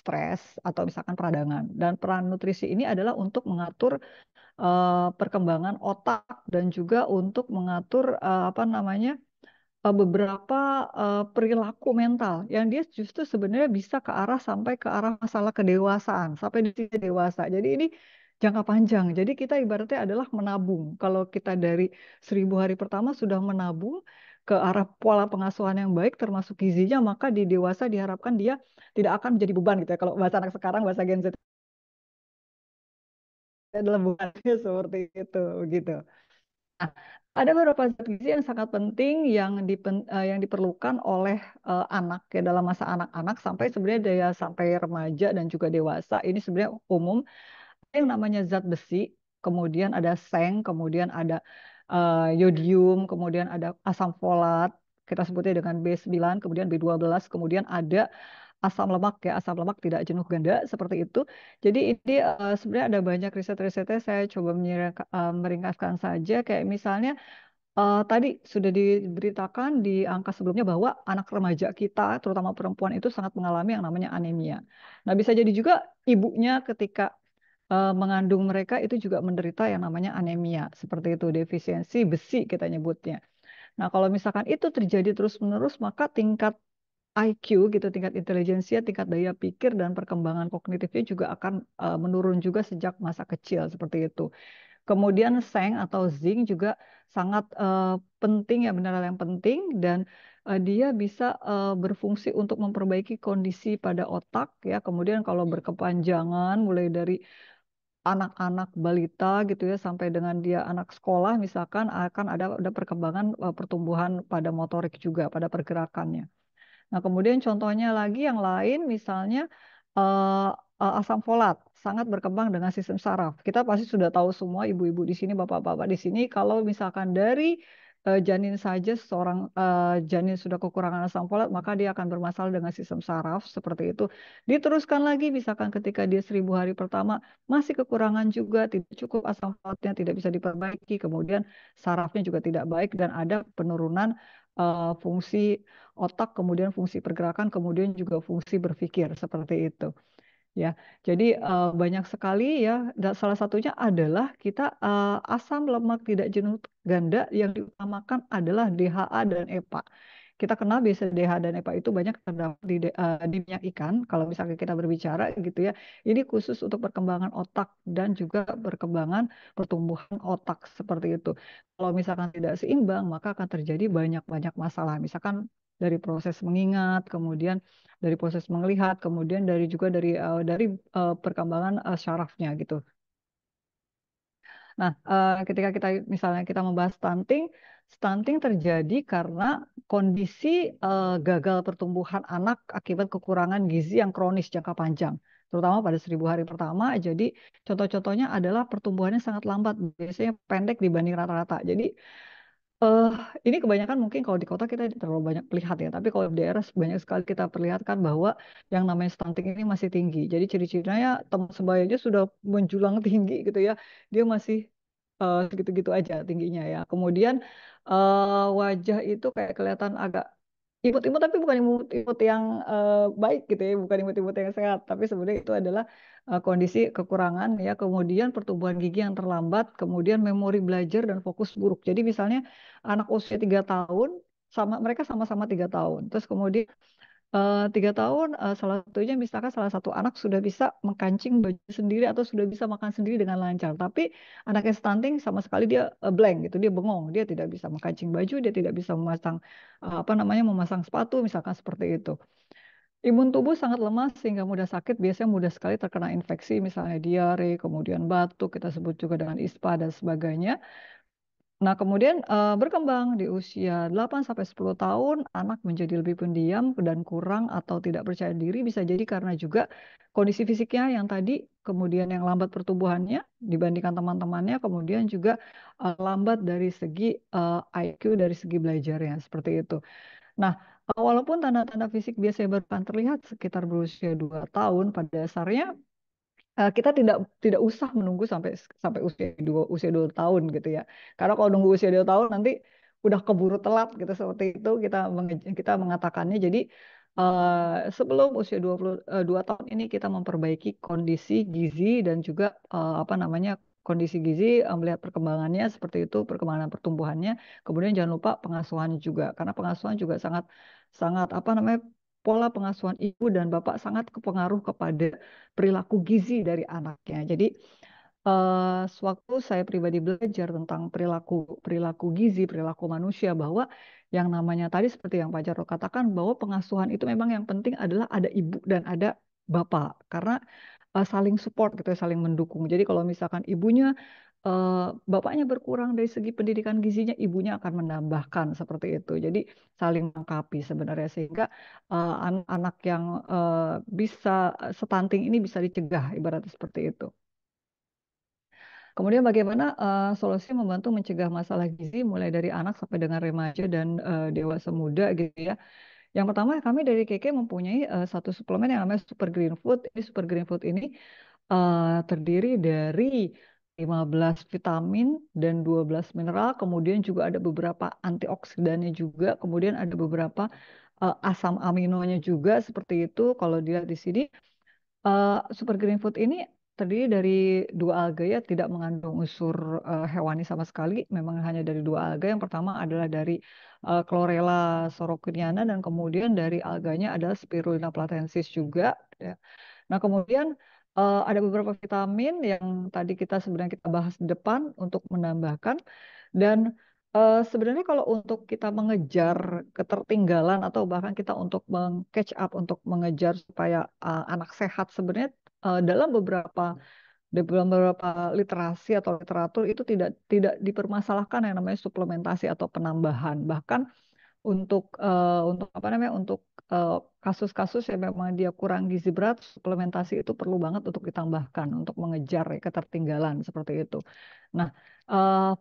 stres atau misalkan peradangan dan peran nutrisi ini adalah untuk mengatur, uh, perkembangan otak dan juga untuk mengatur, uh, apa namanya, beberapa, uh, perilaku mental yang dia justru sebenarnya bisa ke arah sampai ke arah masalah kedewasaan, sampai di dewasa. Jadi ini jangka panjang. Jadi kita ibaratnya adalah menabung. Kalau kita dari seribu hari pertama sudah menabung ke arah pola pengasuhan yang baik termasuk gizinya, maka di dewasa diharapkan dia tidak akan menjadi beban gitu ya. Kalau bahasa anak sekarang, bahasa Gen Z adalah bebannya seperti itu gitu. Nah, ada beberapa zat gizi yang sangat penting yang dipen, uh, yang diperlukan oleh uh, anak ya dalam masa anak-anak sampai sebenarnya daya sampai remaja dan juga dewasa ini sebenarnya umum yang namanya zat besi, kemudian ada seng, kemudian ada uh, yodium, kemudian ada asam folat, kita sebutnya dengan B9, kemudian B12, kemudian ada asam lemak ya asam lemak tidak jenuh ganda seperti itu jadi ini uh, sebenarnya ada banyak riset-risetnya saya coba uh, meringkaskan saja kayak misalnya uh, tadi sudah diberitakan di angka sebelumnya bahwa anak remaja kita terutama perempuan itu sangat mengalami yang namanya anemia nah bisa jadi juga ibunya ketika uh, mengandung mereka itu juga menderita yang namanya anemia, seperti itu, defisiensi besi kita nyebutnya. Nah, kalau misalkan itu terjadi terus-menerus, maka tingkat IQ gitu, tingkat intelijensinya, tingkat daya pikir dan perkembangan kognitifnya juga akan, uh, menurun juga sejak masa kecil, seperti itu. Kemudian seng atau Zinc juga sangat, uh, penting ya, mineral yang penting dan, uh, dia bisa, uh, berfungsi untuk memperbaiki kondisi pada otak ya, kemudian kalau iya. berkepanjangan mulai dari anak-anak balita gitu ya sampai dengan dia anak sekolah misalkan akan ada ada perkembangan e, pertumbuhan pada motorik juga pada pergerakannya. Nah, kemudian contohnya lagi yang lain misalnya uh, asam folat sangat berkembang dengan sistem saraf. Kita pasti sudah tahu semua ibu-ibu di sini, bapak-bapak di sini kalau misalkan dari uh, janin saja seorang uh, eh, janin sudah kekurangan asam folat maka dia akan bermasalah dengan sistem saraf seperti itu. Diteruskan lagi misalkan ketika dia seribu hari pertama masih kekurangan juga tidak cukup asam folatnya tidak bisa diperbaiki kemudian sarafnya juga tidak baik dan ada penurunan uh, fungsi otak kemudian fungsi pergerakan kemudian juga fungsi berpikir seperti itu. Ya, jadi uh, banyak sekali ya. Dan salah satunya adalah kita uh, asam lemak tidak jenuh ganda yang diutamakan adalah DHA dan EPA. Kita kenal biasa DHA dan EPA itu banyak terdapat di, uh, di minyak ikan. Kalau misalnya kita berbicara gitu ya, ini khusus untuk perkembangan otak dan juga perkembangan pertumbuhan otak seperti itu. Kalau misalkan tidak seimbang, maka akan terjadi banyak-banyak masalah. Misalkan dari proses mengingat, kemudian dari proses melihat, kemudian dari juga dari uh, dari uh, perkembangan uh, syarafnya gitu. Nah, uh, ketika kita misalnya kita membahas stunting, stunting terjadi karena kondisi uh, gagal pertumbuhan anak akibat kekurangan gizi yang kronis jangka panjang, terutama pada seribu hari pertama. Jadi contoh-contohnya adalah pertumbuhannya sangat lambat, biasanya pendek dibanding rata-rata. Jadi Uh, ini kebanyakan mungkin kalau di kota kita terlalu banyak lihat ya, tapi kalau di daerah banyak sekali kita perlihatkan bahwa yang namanya stunting ini masih tinggi. Jadi ciri-cirinya ya teman sebaya sudah menjulang tinggi gitu ya, dia masih eh, segitu-gitu aja tingginya ya. Kemudian uh, wajah itu kayak kelihatan agak imut-imut tapi bukan imut-imut yang uh, baik gitu ya, bukan imut-imut yang sehat, tapi sebenarnya itu adalah uh, kondisi kekurangan ya, kemudian pertumbuhan gigi yang terlambat, kemudian memori belajar dan fokus buruk. Jadi misalnya anak usia tiga tahun sama mereka sama-sama tiga tahun, terus kemudian Uh, tiga tahun uh, salah satunya misalkan salah satu anak sudah bisa mengkancing baju sendiri atau sudah bisa makan sendiri dengan lancar tapi anaknya stunting sama sekali dia uh, blank gitu dia bengong dia tidak bisa mengkancing baju dia tidak bisa memasang uh, apa namanya memasang sepatu misalkan seperti itu Imun tubuh sangat lemah sehingga mudah sakit, biasanya mudah sekali terkena infeksi, misalnya diare, kemudian batuk, kita sebut juga dengan ispa dan sebagainya. Nah, kemudian, uh, berkembang di usia 8 sampai 10 tahun, anak menjadi lebih pendiam dan kurang atau tidak percaya diri, bisa jadi karena juga kondisi fisiknya yang tadi, kemudian yang lambat pertumbuhannya dibandingkan teman-temannya, kemudian juga, uh, lambat dari segi, uh, eh, IQ, dari segi belajarnya, seperti itu. Nah, walaupun tanda-tanda fisik biasanya berpan terlihat sekitar berusia 2 tahun, pada dasarnya Eh, kita tidak tidak usah menunggu sampai sampai usia dua usia dua tahun gitu ya. Karena kalau nunggu usia dua tahun nanti udah keburu telat gitu seperti itu kita kita mengatakannya. Jadi Uh, sebelum usia 22 uh, eh, tahun ini kita memperbaiki kondisi gizi dan juga uh, apa namanya kondisi gizi uh, melihat perkembangannya seperti itu perkembangan pertumbuhannya kemudian jangan lupa pengasuhan juga karena pengasuhan juga sangat sangat apa namanya pola pengasuhan ibu dan bapak sangat kepengaruh kepada perilaku gizi dari anaknya. Jadi uh, sewaktu saya pribadi belajar tentang perilaku perilaku gizi, perilaku manusia bahwa yang namanya tadi seperti yang Pak Jarro katakan bahwa pengasuhan itu memang yang penting adalah ada ibu dan ada bapak karena uh, saling support gitu ya, saling mendukung. Jadi kalau misalkan ibunya uh, bapaknya berkurang dari segi pendidikan gizinya, ibunya akan menambahkan seperti itu. Jadi saling melengkapi sebenarnya sehingga eh, anak-anak uh, yang uh, bisa stunting ini bisa dicegah ibaratnya seperti itu. Kemudian bagaimana uh, solusi membantu mencegah masalah gizi mulai dari anak sampai dengan remaja dan uh, dewasa muda gitu ya. Yang pertama kami dari KK mempunyai uh, satu suplemen yang namanya Super Green Food. Ini Super Green Food ini uh, terdiri dari 15 vitamin dan 12 mineral, kemudian juga ada beberapa antioksidannya juga, kemudian ada beberapa uh, asam aminonya juga seperti itu. Kalau dilihat di sini uh, super green food ini terdiri dari dua alga ya, tidak mengandung unsur uh, hewani sama sekali, memang hanya dari dua alga. Yang pertama adalah dari uh, chlorella sorokiniana dan kemudian dari alganya ada spirulina platensis juga ya. Nah, kemudian uh, ada beberapa vitamin yang tadi kita sebenarnya kita bahas di depan untuk menambahkan dan, uh, sebenarnya kalau untuk kita mengejar ketertinggalan atau bahkan kita untuk meng-catch up, untuk mengejar supaya, uh, anak sehat sebenarnya, uh, dalam beberapa dalam beberapa literasi atau literatur itu tidak tidak dipermasalahkan yang namanya suplementasi atau penambahan. Bahkan untuk, uh, untuk apa namanya, untuk Eh, kasus-kasus yang memang dia kurang gizi berat, suplementasi itu perlu banget untuk ditambahkan untuk mengejar ya, ketertinggalan seperti itu. Nah, uh,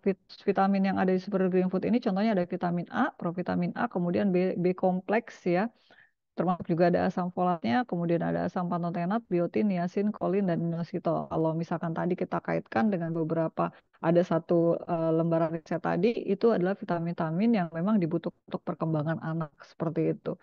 vitamin yang ada di Super Green Food ini contohnya ada vitamin A, provitamin A, kemudian B, B kompleks ya, termasuk juga ada asam folatnya, kemudian ada asam pantotenat, biotin, niacin, kolin, dan inositol. Kalau misalkan tadi kita kaitkan dengan beberapa ada satu uh, lembaran riset tadi, itu adalah vitamin-vitamin yang memang dibutuhkan untuk perkembangan anak seperti itu.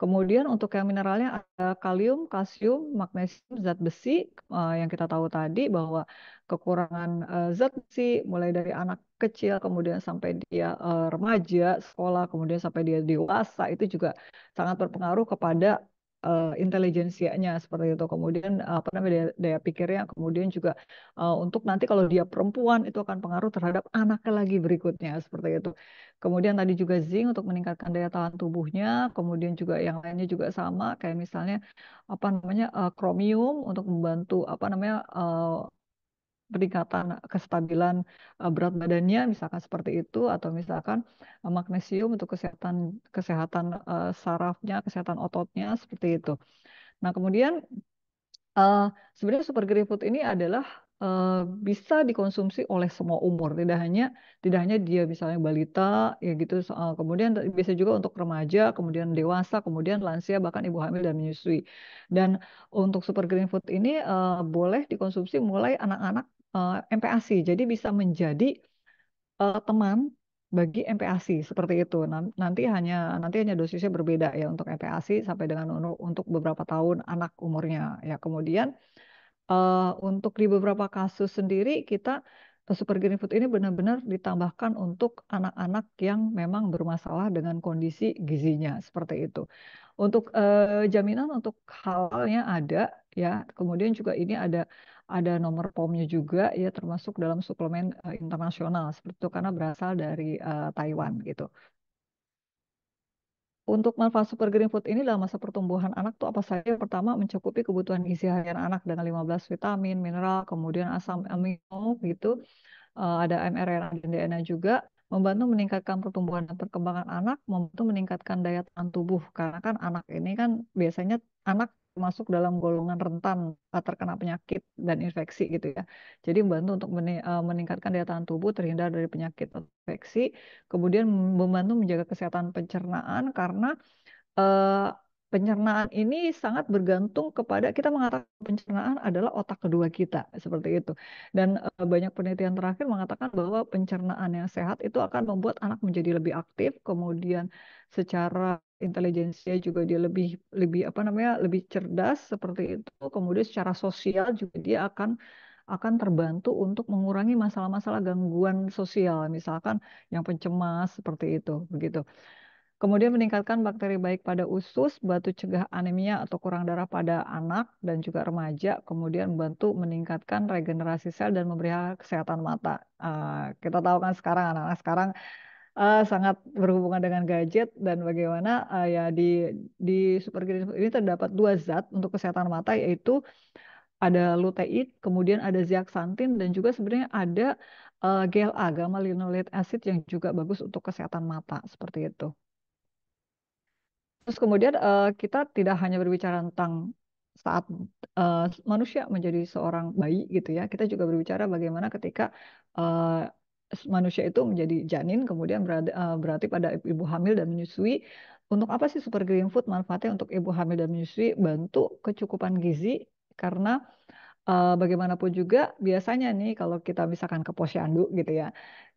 Kemudian untuk yang mineralnya ada kalium, kalsium, magnesium, zat besi eh, yang kita tahu tadi bahwa kekurangan eh, zat besi mulai dari anak kecil kemudian sampai dia eh, remaja, sekolah, kemudian sampai dia dewasa itu juga sangat berpengaruh kepada uh, eh, intelijensianya seperti itu. Kemudian eh, apa namanya daya, daya pikirnya, kemudian juga uh, untuk nanti kalau dia perempuan itu akan pengaruh terhadap anaknya lagi berikutnya seperti itu. Kemudian tadi juga zinc untuk meningkatkan daya tahan tubuhnya, kemudian juga yang lainnya juga sama kayak misalnya apa namanya uh, kromium untuk membantu apa namanya uh, peningkatan kestabilan e, berat badannya misalkan seperti itu atau misalkan e, magnesium untuk kesehatan kesehatan e, sarafnya kesehatan ototnya seperti itu nah kemudian sebenarnya super green food ini adalah bisa dikonsumsi oleh semua umur tidak hanya tidak hanya dia misalnya balita ya gitu kemudian bisa juga untuk remaja kemudian dewasa kemudian lansia bahkan ibu hamil dan menyusui dan untuk super green food ini boleh dikonsumsi mulai anak-anak uh, eh, MPASI. Jadi bisa menjadi uh, teman bagi MPAC seperti itu. Nanti hanya nanti hanya dosisnya berbeda ya untuk MPAC sampai dengan untuk beberapa tahun anak umurnya ya. Kemudian uh, untuk di beberapa kasus sendiri kita super Green Food ini benar-benar ditambahkan untuk anak-anak yang memang bermasalah dengan kondisi gizinya seperti itu. Untuk eh, jaminan untuk halnya ada ya. Kemudian juga ini ada ada nomor POM-nya juga ya termasuk dalam suplemen uh, internasional seperti itu karena berasal dari uh, Taiwan gitu. Untuk manfaat super green food ini dalam masa pertumbuhan anak tuh apa saja? Pertama mencukupi kebutuhan gizi harian anak dengan 15 vitamin, mineral, kemudian asam amino gitu. Uh, ada mRNA dan DNA juga membantu meningkatkan pertumbuhan dan perkembangan anak, membantu meningkatkan daya tahan tubuh. Karena kan anak ini kan biasanya anak masuk dalam golongan rentan eh, terkena penyakit dan infeksi gitu ya. Jadi membantu untuk eh, meningkatkan daya tahan tubuh terhindar dari penyakit infeksi, kemudian membantu menjaga kesehatan pencernaan karena eh, pencernaan ini sangat bergantung kepada kita mengatakan pencernaan adalah otak kedua kita seperti itu dan e, banyak penelitian terakhir mengatakan bahwa pencernaan yang sehat itu akan membuat anak menjadi lebih aktif kemudian secara intelijensinya juga dia lebih lebih apa namanya lebih cerdas seperti itu kemudian secara sosial juga dia akan akan terbantu untuk mengurangi masalah-masalah gangguan sosial misalkan yang pencemas seperti itu begitu Kemudian meningkatkan bakteri baik pada usus, batu cegah anemia atau kurang darah pada anak dan juga remaja, kemudian membantu meningkatkan regenerasi sel dan memberi kesehatan mata. Uh, kita tahu kan sekarang anak-anak sekarang uh, sangat berhubungan dengan gadget dan bagaimana uh, ya di di supergreen ini terdapat dua zat untuk kesehatan mata yaitu ada lutein, kemudian ada zeaxanthin dan juga sebenarnya ada uh, GLA gamma linoleic acid yang juga bagus untuk kesehatan mata seperti itu. Terus kemudian uh, kita tidak hanya berbicara tentang saat, uh, manusia menjadi seorang bayi gitu ya, kita juga berbicara bagaimana ketika, uh, manusia itu menjadi janin kemudian berada uh, berarti pada ibu hamil dan menyusui. Untuk apa sih super green food manfaatnya untuk ibu hamil dan menyusui? Bantu kecukupan gizi karena uh, bagaimanapun juga biasanya nih kalau kita misalkan ke posyandu gitu ya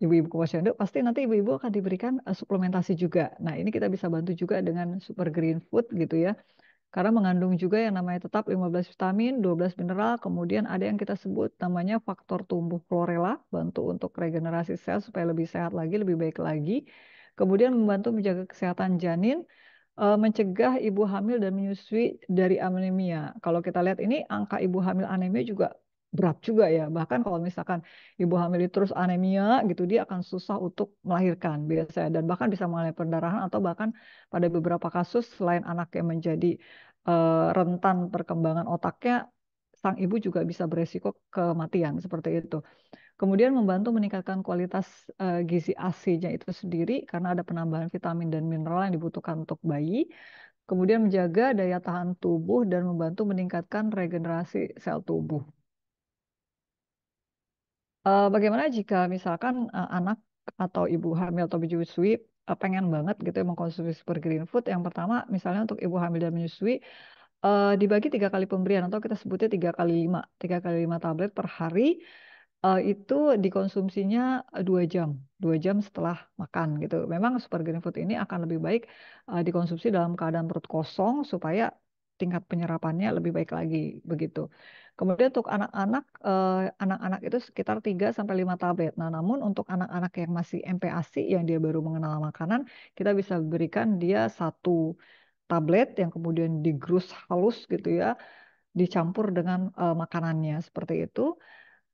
ibu-ibu ke posyandu pasti nanti ibu-ibu akan diberikan uh, suplementasi juga nah ini kita bisa bantu juga dengan super green food gitu ya karena mengandung juga yang namanya tetap 15 vitamin, 12 mineral, kemudian ada yang kita sebut namanya faktor tumbuh chlorella, bantu untuk regenerasi sel supaya lebih sehat lagi, lebih baik lagi. Kemudian membantu menjaga kesehatan janin, uh, mencegah ibu hamil dan menyusui dari anemia. Kalau kita lihat ini angka ibu hamil anemia juga berat juga ya. Bahkan kalau misalkan ibu hamil terus anemia gitu dia akan susah untuk melahirkan biasanya dan bahkan bisa mengalami perdarahan atau bahkan pada beberapa kasus selain anak yang menjadi uh, rentan perkembangan otaknya sang ibu juga bisa beresiko kematian seperti itu. Kemudian membantu meningkatkan kualitas uh, gizi ASI-nya itu sendiri karena ada penambahan vitamin dan mineral yang dibutuhkan untuk bayi. Kemudian menjaga daya tahan tubuh dan membantu meningkatkan regenerasi sel tubuh. Uh, bagaimana jika misalkan uh, anak atau ibu hamil atau menyusui pengen banget gitu ya mengkonsumsi super green food. Yang pertama misalnya untuk ibu hamil dan menyusui uh, dibagi tiga kali pemberian atau kita sebutnya tiga kali lima, tiga kali lima tablet per hari uh, itu dikonsumsinya dua jam, dua jam setelah makan gitu. Memang super green food ini akan lebih baik uh, dikonsumsi dalam keadaan perut kosong supaya tingkat penyerapannya lebih baik lagi begitu. Kemudian untuk anak-anak anak-anak itu sekitar 3 sampai lima tablet. Nah, namun untuk anak-anak yang masih MPASI yang dia baru mengenal makanan, kita bisa berikan dia satu tablet yang kemudian digerus halus gitu ya, dicampur dengan uh, makanannya seperti itu.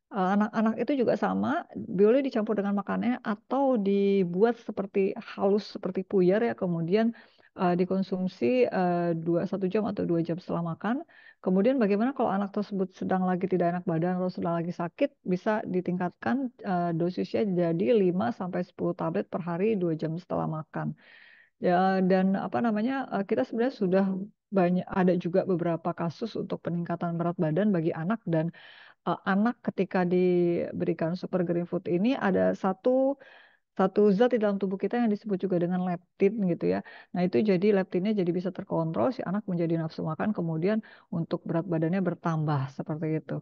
Eh, anak-anak uh, itu juga sama, boleh dicampur dengan makanannya atau dibuat seperti halus seperti puyer ya, kemudian uh, dikonsumsi dua satu jam atau dua jam setelah makan. Kemudian bagaimana kalau anak tersebut sedang lagi tidak enak badan atau sedang lagi sakit bisa ditingkatkan uh, dosisnya jadi 5 sampai sepuluh tablet per hari dua jam setelah makan. Ya, dan apa namanya, eh, kita sebenarnya sudah banyak ada juga beberapa kasus untuk peningkatan berat badan bagi anak dan, uh, anak ketika diberikan Super Green Food ini ada satu satu zat di dalam tubuh kita yang disebut juga dengan leptin gitu ya. Nah itu jadi leptinnya jadi bisa terkontrol, si anak menjadi nafsu makan kemudian untuk berat badannya bertambah, seperti itu.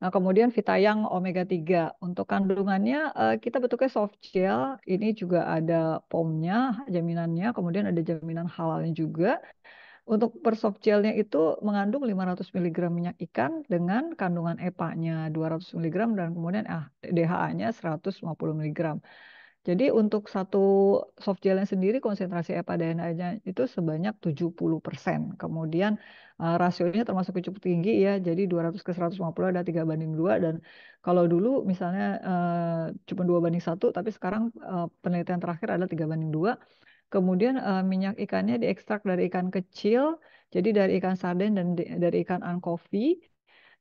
Nah, kemudian Vitayang omega 3. Untuk kandungannya eh, kita bentuknya soft gel. Ini juga ada pomnya, jaminannya, kemudian ada jaminan halalnya juga. Untuk per soft gelnya itu mengandung 500 mg minyak ikan dengan kandungan EPA-nya 200 mg dan kemudian ah, DHA-nya 150 mg. Jadi untuk satu soft gel sendiri konsentrasi EPA-DNA-nya itu sebanyak 70%. Kemudian uh, rasionya termasuk cukup tinggi ya, jadi 200 ke 150 ada 3 banding 2 dan kalau dulu misalnya uh, cuma 2 banding 1 tapi sekarang uh, penelitian terakhir adalah 3 banding 2. Kemudian uh, minyak ikannya diekstrak dari ikan kecil, jadi dari ikan sarden dan dari ikan ankovi.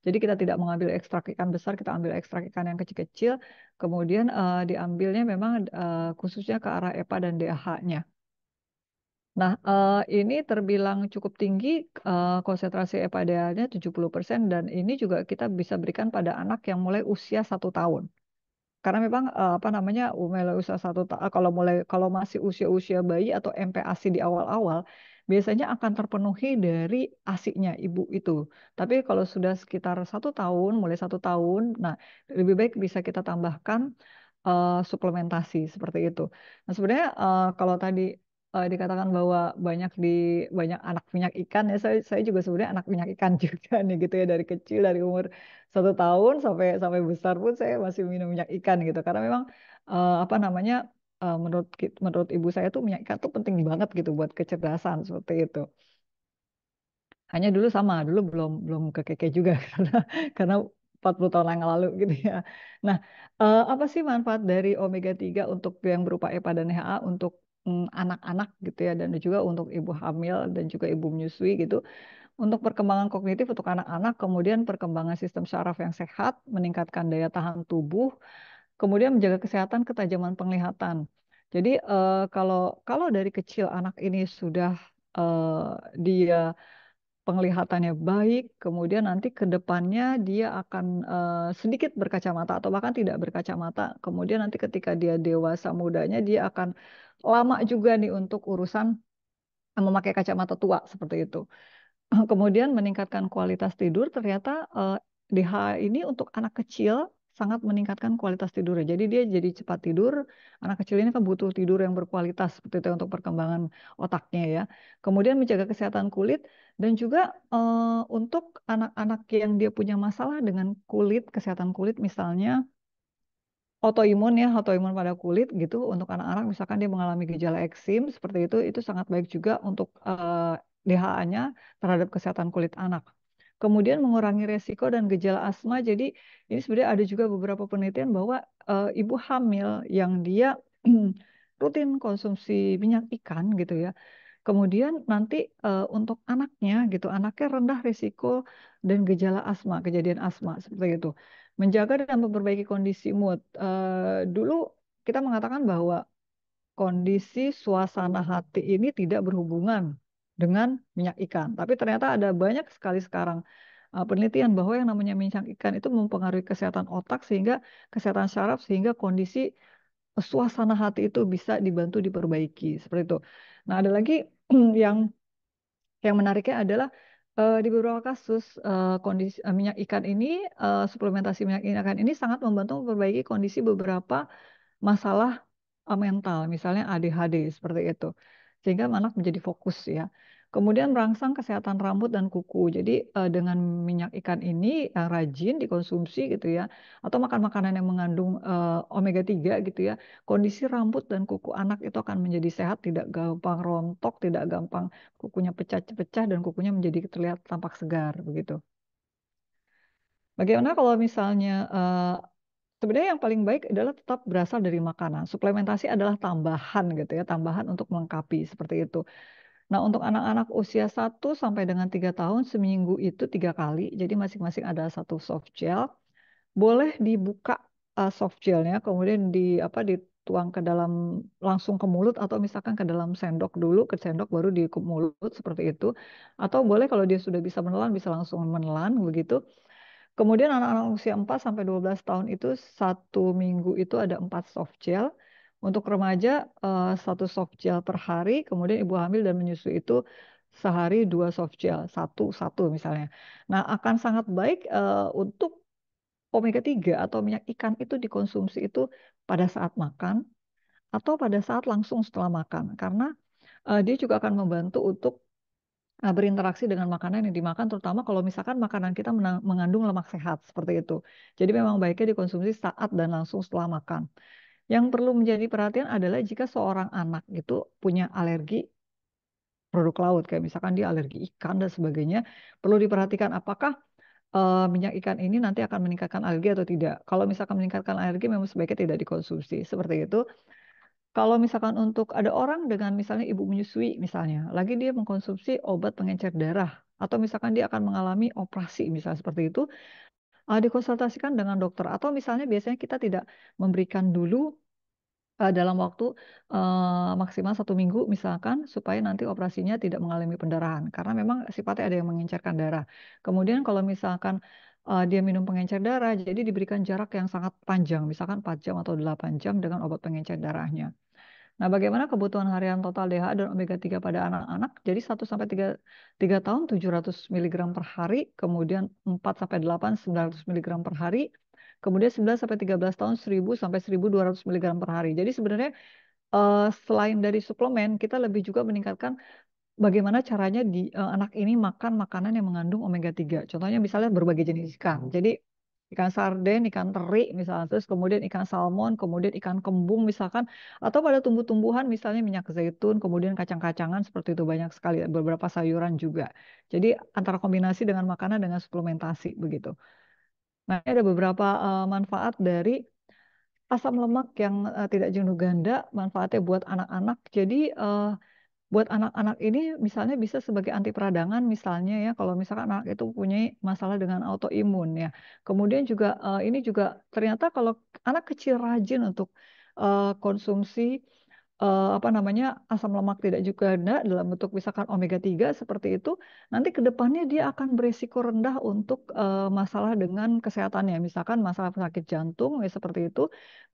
Jadi kita tidak mengambil ekstrak ikan besar, kita ambil ekstrak ikan yang kecil-kecil, kemudian uh, diambilnya memang uh, khususnya ke arah EPA dan DHA-nya. Nah, uh, ini terbilang cukup tinggi uh, konsentrasi EPA DHA-nya 70% dan ini juga kita bisa berikan pada anak yang mulai usia satu tahun karena memang apa namanya mulai usia satu kalau mulai kalau masih usia-usia bayi atau MPASI di awal-awal biasanya akan terpenuhi dari asiknya ibu itu. Tapi kalau sudah sekitar satu tahun, mulai satu tahun, nah lebih baik bisa kita tambahkan uh, suplementasi seperti itu. Nah sebenarnya uh, kalau tadi uh, dikatakan bahwa banyak di banyak anak minyak ikan ya saya saya juga sebenarnya anak minyak ikan juga nih gitu ya dari kecil dari umur satu tahun sampai sampai besar pun saya masih minum minyak ikan gitu karena memang uh, apa namanya uh, menurut menurut ibu saya tuh minyak ikan tuh penting banget gitu buat kecerdasan seperti itu. Hanya dulu sama, dulu belum belum ke keke juga karena karena 40 tahun yang lalu gitu ya. Nah, uh, apa sih manfaat dari omega 3 untuk yang berupa EPA dan EHA untuk mm, anak-anak mm, gitu ya dan juga untuk ibu hamil dan juga ibu menyusui gitu untuk perkembangan kognitif untuk anak-anak, kemudian perkembangan sistem syaraf yang sehat, meningkatkan daya tahan tubuh, Kemudian menjaga kesehatan, ketajaman penglihatan. Jadi uh, kalau kalau dari kecil anak ini sudah uh, dia penglihatannya baik, kemudian nanti ke depannya dia akan uh, sedikit berkacamata atau bahkan tidak berkacamata. Kemudian nanti ketika dia dewasa mudanya dia akan lama juga nih untuk urusan memakai kacamata tua seperti itu. Kemudian meningkatkan kualitas tidur ternyata uh, DHA ini untuk anak kecil sangat meningkatkan kualitas tidurnya. Jadi dia jadi cepat tidur. Anak kecil ini kan butuh tidur yang berkualitas seperti itu ya, untuk perkembangan otaknya ya. Kemudian menjaga kesehatan kulit dan juga eh, untuk anak-anak yang dia punya masalah dengan kulit, kesehatan kulit misalnya autoimun ya, autoimun pada kulit gitu untuk anak-anak misalkan dia mengalami gejala eksim seperti itu itu sangat baik juga untuk eh, DHA-nya terhadap kesehatan kulit anak kemudian mengurangi resiko dan gejala asma. Jadi ini sebenarnya ada juga beberapa penelitian bahwa e, ibu hamil yang dia rutin konsumsi minyak ikan gitu ya. Kemudian nanti e, untuk anaknya gitu, anaknya rendah risiko dan gejala asma, kejadian asma seperti itu. Menjaga dan memperbaiki kondisi mood. E, dulu kita mengatakan bahwa kondisi suasana hati ini tidak berhubungan dengan minyak ikan. Tapi ternyata ada banyak sekali sekarang uh, penelitian bahwa yang namanya minyak ikan itu mempengaruhi kesehatan otak sehingga kesehatan syaraf sehingga kondisi uh, suasana hati itu bisa dibantu diperbaiki seperti itu. Nah ada lagi yang yang menariknya adalah uh, di beberapa kasus uh, kondisi uh, minyak ikan ini uh, suplementasi minyak ikan ini sangat membantu memperbaiki kondisi beberapa masalah uh, mental misalnya ADHD seperti itu sehingga anak menjadi fokus ya. Kemudian merangsang kesehatan rambut dan kuku. Jadi eh, dengan minyak ikan ini yang eh, rajin dikonsumsi gitu ya atau makan makanan yang mengandung eh, omega 3 gitu ya. Kondisi rambut dan kuku anak itu akan menjadi sehat, tidak gampang rontok, tidak gampang kukunya pecah-pecah dan kukunya menjadi terlihat tampak segar begitu. Bagaimana kalau misalnya Sebenarnya yang paling baik adalah tetap berasal dari makanan. Suplementasi adalah tambahan gitu ya, tambahan untuk melengkapi seperti itu. Nah, untuk anak-anak usia 1 sampai dengan 3 tahun seminggu itu tiga kali. Jadi masing-masing ada satu soft gel. Boleh dibuka uh, soft gelnya kemudian di apa dituang ke dalam langsung ke mulut atau misalkan ke dalam sendok dulu, ke sendok baru di mulut seperti itu. Atau boleh kalau dia sudah bisa menelan bisa langsung menelan begitu. Kemudian anak-anak usia 4 sampai 12 tahun itu satu minggu itu ada 4 soft gel. Untuk remaja eh, satu soft gel per hari, kemudian ibu hamil dan menyusu itu sehari dua soft gel, satu satu misalnya. Nah, akan sangat baik eh, untuk omega 3 atau minyak ikan itu dikonsumsi itu pada saat makan atau pada saat langsung setelah makan karena eh, dia juga akan membantu untuk Eh, berinteraksi dengan makanan yang dimakan, terutama kalau misalkan makanan kita mengandung lemak sehat seperti itu. Jadi memang baiknya dikonsumsi saat dan langsung setelah makan. Yang perlu menjadi perhatian adalah jika seorang anak itu punya alergi produk laut, kayak misalkan dia alergi ikan dan sebagainya, perlu diperhatikan apakah uh, minyak ikan ini nanti akan meningkatkan alergi atau tidak. Kalau misalkan meningkatkan alergi memang sebaiknya tidak dikonsumsi. Seperti itu. Kalau misalkan untuk ada orang dengan misalnya ibu menyusui misalnya, lagi dia mengkonsumsi obat pengencer darah atau misalkan dia akan mengalami operasi misalnya seperti itu, uh, dikonsultasikan dengan dokter atau misalnya biasanya kita tidak memberikan dulu uh, dalam waktu uh, maksimal satu minggu misalkan supaya nanti operasinya tidak mengalami pendarahan karena memang sifatnya ada yang mengencerkan darah. Kemudian kalau misalkan uh, dia minum pengencer darah, jadi diberikan jarak yang sangat panjang, misalkan 4 jam atau 8 jam dengan obat pengencer darahnya. Nah, bagaimana kebutuhan harian total DHA dan omega 3 pada anak-anak? Jadi 1 sampai 3, 3 tahun 700 mg per hari, kemudian 4 sampai 8 900 mg per hari, kemudian 9 sampai 13 tahun 1000 sampai 1200 mg per hari. Jadi sebenarnya Uh, selain dari suplemen, kita lebih juga meningkatkan bagaimana caranya di uh, anak ini makan makanan yang mengandung omega 3. Contohnya misalnya berbagai jenis ikan. Hmm. Jadi ikan sarden, ikan teri misalnya, terus kemudian ikan salmon, kemudian ikan kembung misalkan, atau pada tumbuh-tumbuhan misalnya minyak zaitun, kemudian kacang-kacangan seperti itu banyak sekali, beberapa sayuran juga. Jadi antara kombinasi dengan makanan dengan suplementasi begitu. Nah ini ada beberapa uh, manfaat dari asam lemak yang uh, tidak jenuh ganda, manfaatnya buat anak-anak. Jadi uh, buat anak-anak ini misalnya bisa sebagai anti peradangan misalnya ya kalau misalkan anak itu punya masalah dengan autoimun ya kemudian juga uh, ini juga ternyata kalau anak kecil rajin untuk uh, konsumsi uh, apa namanya asam lemak tidak juga ada dalam bentuk misalkan omega 3 seperti itu nanti kedepannya dia akan berisiko rendah untuk uh, masalah dengan kesehatannya misalkan masalah penyakit jantung ya, seperti itu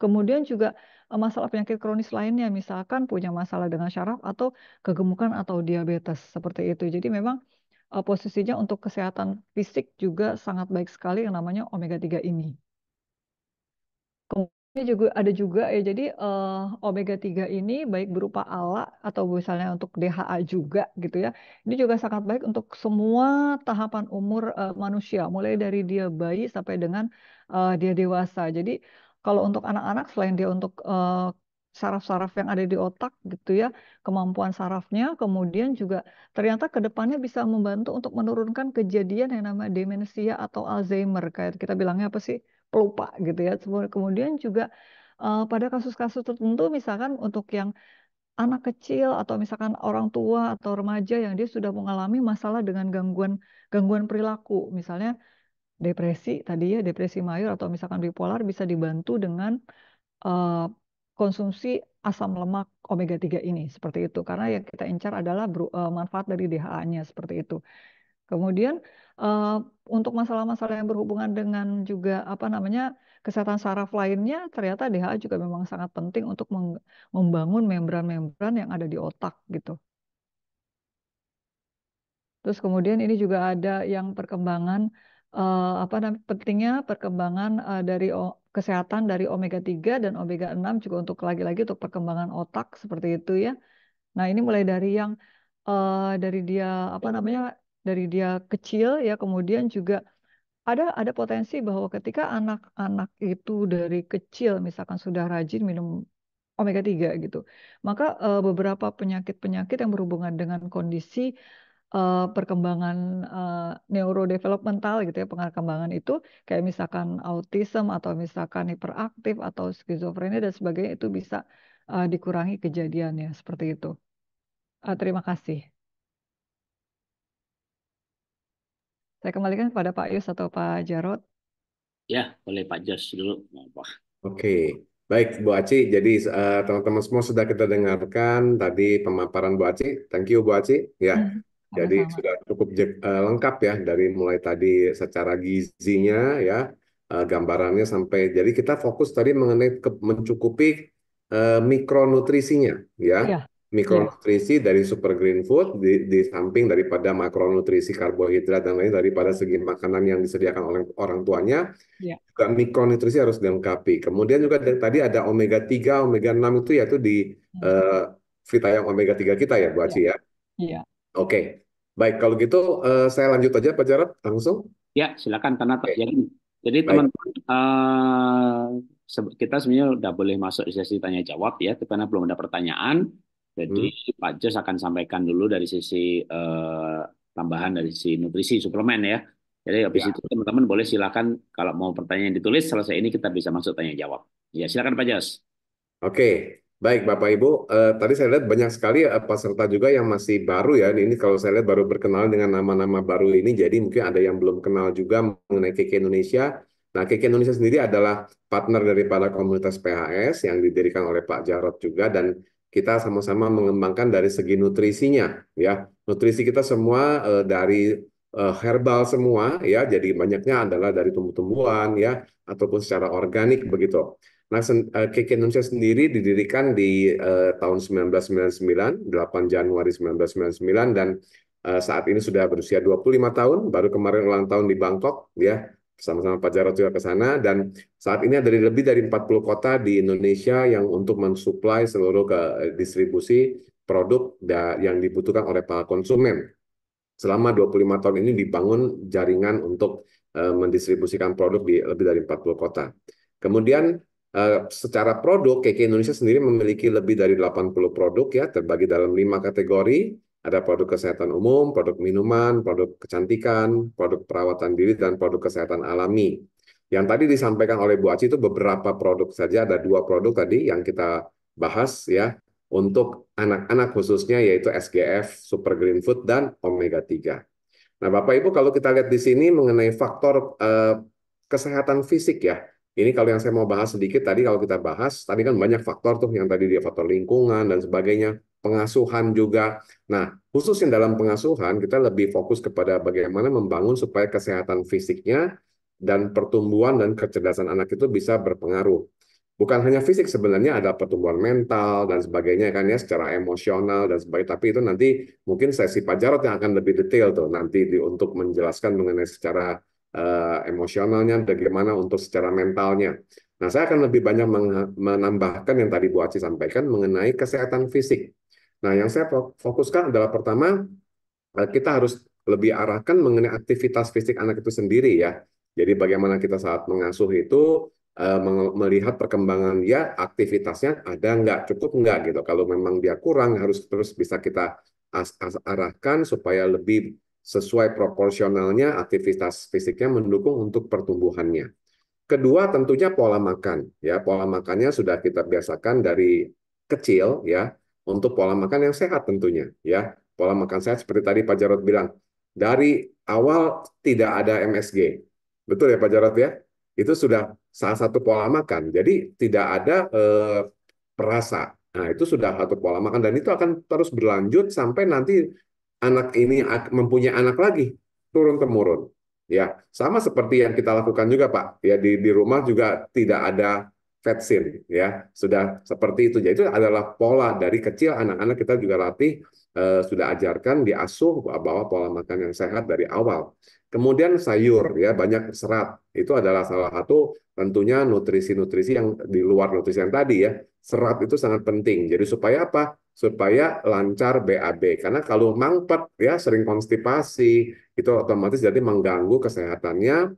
kemudian juga uh, masalah penyakit kronis lainnya misalkan punya masalah dengan syaraf atau kegemukan atau diabetes seperti itu jadi memang posisinya untuk kesehatan fisik juga sangat baik sekali yang namanya omega 3 ini ini juga ada juga ya, jadi, uh, omega 3 ini baik berupa ALA atau misalnya untuk DHA juga gitu ya, ini juga sangat baik untuk semua tahapan umur, uh, manusia, mulai dari dia bayi sampai dengan, uh, dia dewasa. Jadi kalau untuk anak-anak selain dia untuk, saraf-saraf yang ada di otak gitu ya, kemampuan sarafnya, kemudian juga ternyata ke depannya bisa membantu untuk menurunkan kejadian yang namanya demensia atau Alzheimer, kayak kita bilangnya apa sih? lupa gitu ya. Kemudian juga uh, pada kasus-kasus tertentu misalkan untuk yang anak kecil atau misalkan orang tua atau remaja yang dia sudah mengalami masalah dengan gangguan gangguan perilaku misalnya depresi tadi ya depresi mayor atau misalkan bipolar bisa dibantu dengan uh, konsumsi asam lemak omega 3 ini seperti itu karena yang kita incar adalah manfaat dari DHA-nya seperti itu. Kemudian uh, untuk masalah-masalah yang berhubungan dengan juga apa namanya kesehatan saraf lainnya, ternyata DHA juga memang sangat penting untuk membangun membran-membran yang ada di otak gitu. Terus kemudian ini juga ada yang perkembangan uh, apa namanya pentingnya perkembangan uh, dari kesehatan dari omega 3 dan omega 6 juga untuk lagi-lagi untuk perkembangan otak seperti itu ya. Nah, ini mulai dari yang uh, dari dia apa namanya dari dia kecil ya kemudian juga ada ada potensi bahwa ketika anak-anak itu dari kecil misalkan sudah rajin minum omega 3 gitu maka uh, beberapa penyakit-penyakit yang berhubungan dengan kondisi uh, perkembangan uh, neurodevelopmental gitu ya pengembangan itu kayak misalkan autism atau misalkan hiperaktif atau skizofrenia dan sebagainya itu bisa uh, dikurangi kejadiannya seperti itu. Uh, terima kasih. Saya kembalikan kepada Pak Yus atau Pak Jarod. Ya, boleh Pak Jos dulu. Oke, okay. baik Bu Aci. Jadi eh, teman-teman uh, semua sudah kita dengarkan tadi pemaparan Bu Aci. Thank you Bu Aci. Ya, hmm. Jadi Sama. sudah cukup uh, lengkap ya dari mulai tadi secara gizinya ya uh, gambarannya sampai jadi kita fokus tadi mengenai ke, mencukupi uh, mikronutrisinya ya. ya mikronutrisi iya. dari super green food di, di samping daripada makronutrisi karbohidrat dan lain daripada segi makanan yang disediakan oleh orang tuanya yeah. juga mikronutrisi harus dilengkapi kemudian juga tadi ada omega 3 omega 6 itu yaitu di yeah. Hmm. uh, yang omega 3 kita ya Bu Aci yeah. ya yeah. oke okay. baik kalau gitu uh, saya lanjut aja Pak Jarod langsung ya silakan karena okay. terjadi jadi teman-teman eh, kita sebenarnya udah boleh masuk di sesi tanya jawab ya karena belum ada pertanyaan jadi hmm. Pak Jos akan sampaikan dulu dari sisi uh, tambahan dari sisi nutrisi suplemen ya. Jadi habis ya. itu teman-teman boleh silakan kalau mau pertanyaan ditulis selesai ini kita bisa masuk tanya jawab. Ya silakan Pak Jos. Oke, baik Bapak Ibu. Uh, tadi saya lihat banyak sekali uh, peserta juga yang masih baru ya. Ini kalau saya lihat baru berkenalan dengan nama-nama baru ini. Jadi mungkin ada yang belum kenal juga mengenai KK Indonesia. Nah, KK Indonesia sendiri adalah partner daripada komunitas PHS yang didirikan oleh Pak Jarot juga dan kita sama-sama mengembangkan dari segi nutrisinya ya nutrisi kita semua uh, dari uh, herbal semua ya jadi banyaknya adalah dari tumbuh-tumbuhan ya ataupun secara organik begitu nah uh, eh, KK Indonesia sendiri didirikan di uh, tahun 1999 8 Januari 1999 dan saat ini sudah berusia 25 tahun baru kemarin ulang tahun di Bangkok ya sama-sama Pak Jarod juga ke sana dan saat ini ada lebih dari 40 kota di Indonesia yang untuk mensuplai seluruh ke eh, distribusi produk yang dibutuhkan oleh para konsumen. Selama 25 tahun ini dibangun jaringan untuk eh, mendistribusikan produk di lebih dari 40 kota. Kemudian eh, secara produk, KK Indonesia sendiri memiliki lebih dari 80 produk ya, terbagi dalam lima kategori. Ada produk kesehatan umum, produk minuman, produk kecantikan, produk perawatan diri, dan produk kesehatan alami. Yang tadi disampaikan oleh Bu Aci itu beberapa produk saja, ada dua produk tadi yang kita bahas ya, untuk anak-anak khususnya yaitu SGF, Super Green Food, dan Omega 3. Nah Bapak-Ibu kalau kita lihat di sini mengenai faktor eh, kesehatan fisik ya, ini kalau yang saya mau bahas sedikit tadi kalau kita bahas, tadi kan banyak faktor tuh yang tadi dia faktor lingkungan dan sebagainya pengasuhan juga. Nah, khususnya dalam pengasuhan kita lebih fokus kepada bagaimana membangun supaya kesehatan fisiknya dan pertumbuhan dan kecerdasan anak itu bisa berpengaruh. Bukan hanya fisik sebenarnya ada pertumbuhan mental dan sebagainya kan ya secara emosional dan sebagainya tapi itu nanti mungkin sesi Pak Jarot yang akan lebih detail tuh nanti di, untuk menjelaskan mengenai secara uh, emosionalnya bagaimana untuk secara mentalnya. Nah, saya akan lebih banyak menambahkan yang tadi Bu Aci sampaikan mengenai kesehatan fisik. Nah, yang saya fokuskan adalah pertama, eh, kita harus lebih arahkan mengenai aktivitas fisik anak itu sendiri ya. Jadi bagaimana kita saat mengasuh itu eh, melihat perkembangan dia, aktivitasnya ada nggak, cukup nggak gitu. Kalau memang dia kurang, harus terus bisa kita arahkan supaya lebih sesuai proporsionalnya aktivitas fisiknya mendukung untuk pertumbuhannya. Kedua tentunya pola makan ya pola makannya sudah kita biasakan dari kecil ya untuk pola makan yang sehat tentunya ya pola makan sehat seperti tadi Pak Jarot bilang dari awal tidak ada MSG betul ya Pak Jarot ya itu sudah salah satu pola makan jadi tidak ada eh, perasa nah itu sudah satu pola makan dan itu akan terus berlanjut sampai nanti anak ini mempunyai anak lagi turun temurun ya sama seperti yang kita lakukan juga Pak ya di di rumah juga tidak ada vaksin ya sudah seperti itu jadi itu adalah pola dari kecil anak-anak kita juga latih eh, sudah ajarkan diasuh bahwa pola makan yang sehat dari awal kemudian sayur ya banyak serat itu adalah salah satu tentunya nutrisi-nutrisi yang di luar nutrisi yang tadi ya serat itu sangat penting jadi supaya apa supaya lancar BAB karena kalau mangpet ya sering konstipasi itu otomatis jadi mengganggu kesehatannya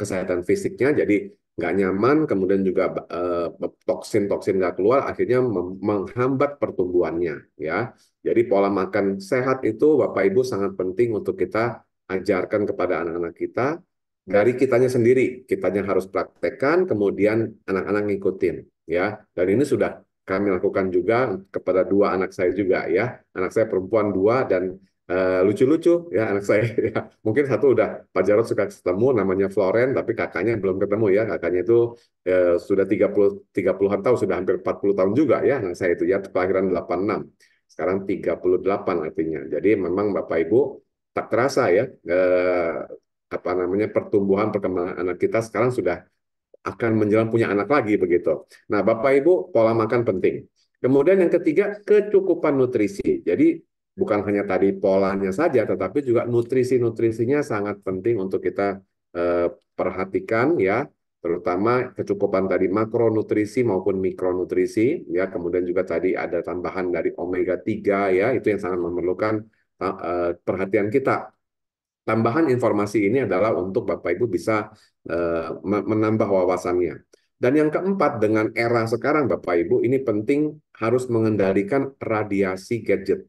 kesehatan fisiknya jadi nggak nyaman, kemudian juga eh, toksin-toksin nggak keluar, akhirnya menghambat pertumbuhannya. Ya, jadi pola makan sehat itu Bapak Ibu sangat penting untuk kita ajarkan kepada anak-anak kita dari kitanya sendiri, kitanya harus praktekkan, kemudian anak-anak ngikutin. Ya, dan ini sudah kami lakukan juga kepada dua anak saya juga ya, anak saya perempuan dua dan Eh, lucu-lucu uh, ya anak saya ya. mungkin satu udah Pak Jarod suka ketemu namanya Floren tapi kakaknya belum ketemu ya kakaknya itu uh, sudah 30 30-an tahun sudah hampir 40 tahun juga ya anak saya itu ya kelahiran 86 sekarang 38 artinya jadi memang Bapak Ibu tak terasa ya uh, apa namanya pertumbuhan perkembangan anak kita sekarang sudah akan menjelang punya anak lagi begitu. Nah, Bapak Ibu pola makan penting. Kemudian yang ketiga kecukupan nutrisi. Jadi bukan hanya tadi polanya saja, tetapi juga nutrisi-nutrisinya sangat penting untuk kita eh, perhatikan ya, terutama kecukupan tadi makronutrisi maupun mikronutrisi ya, kemudian juga tadi ada tambahan dari omega 3 ya, itu yang sangat memerlukan eh, eh, perhatian kita. Tambahan informasi ini adalah untuk Bapak Ibu bisa eh, menambah wawasannya. Dan yang keempat, dengan era sekarang Bapak Ibu, ini penting harus mengendalikan radiasi gadget.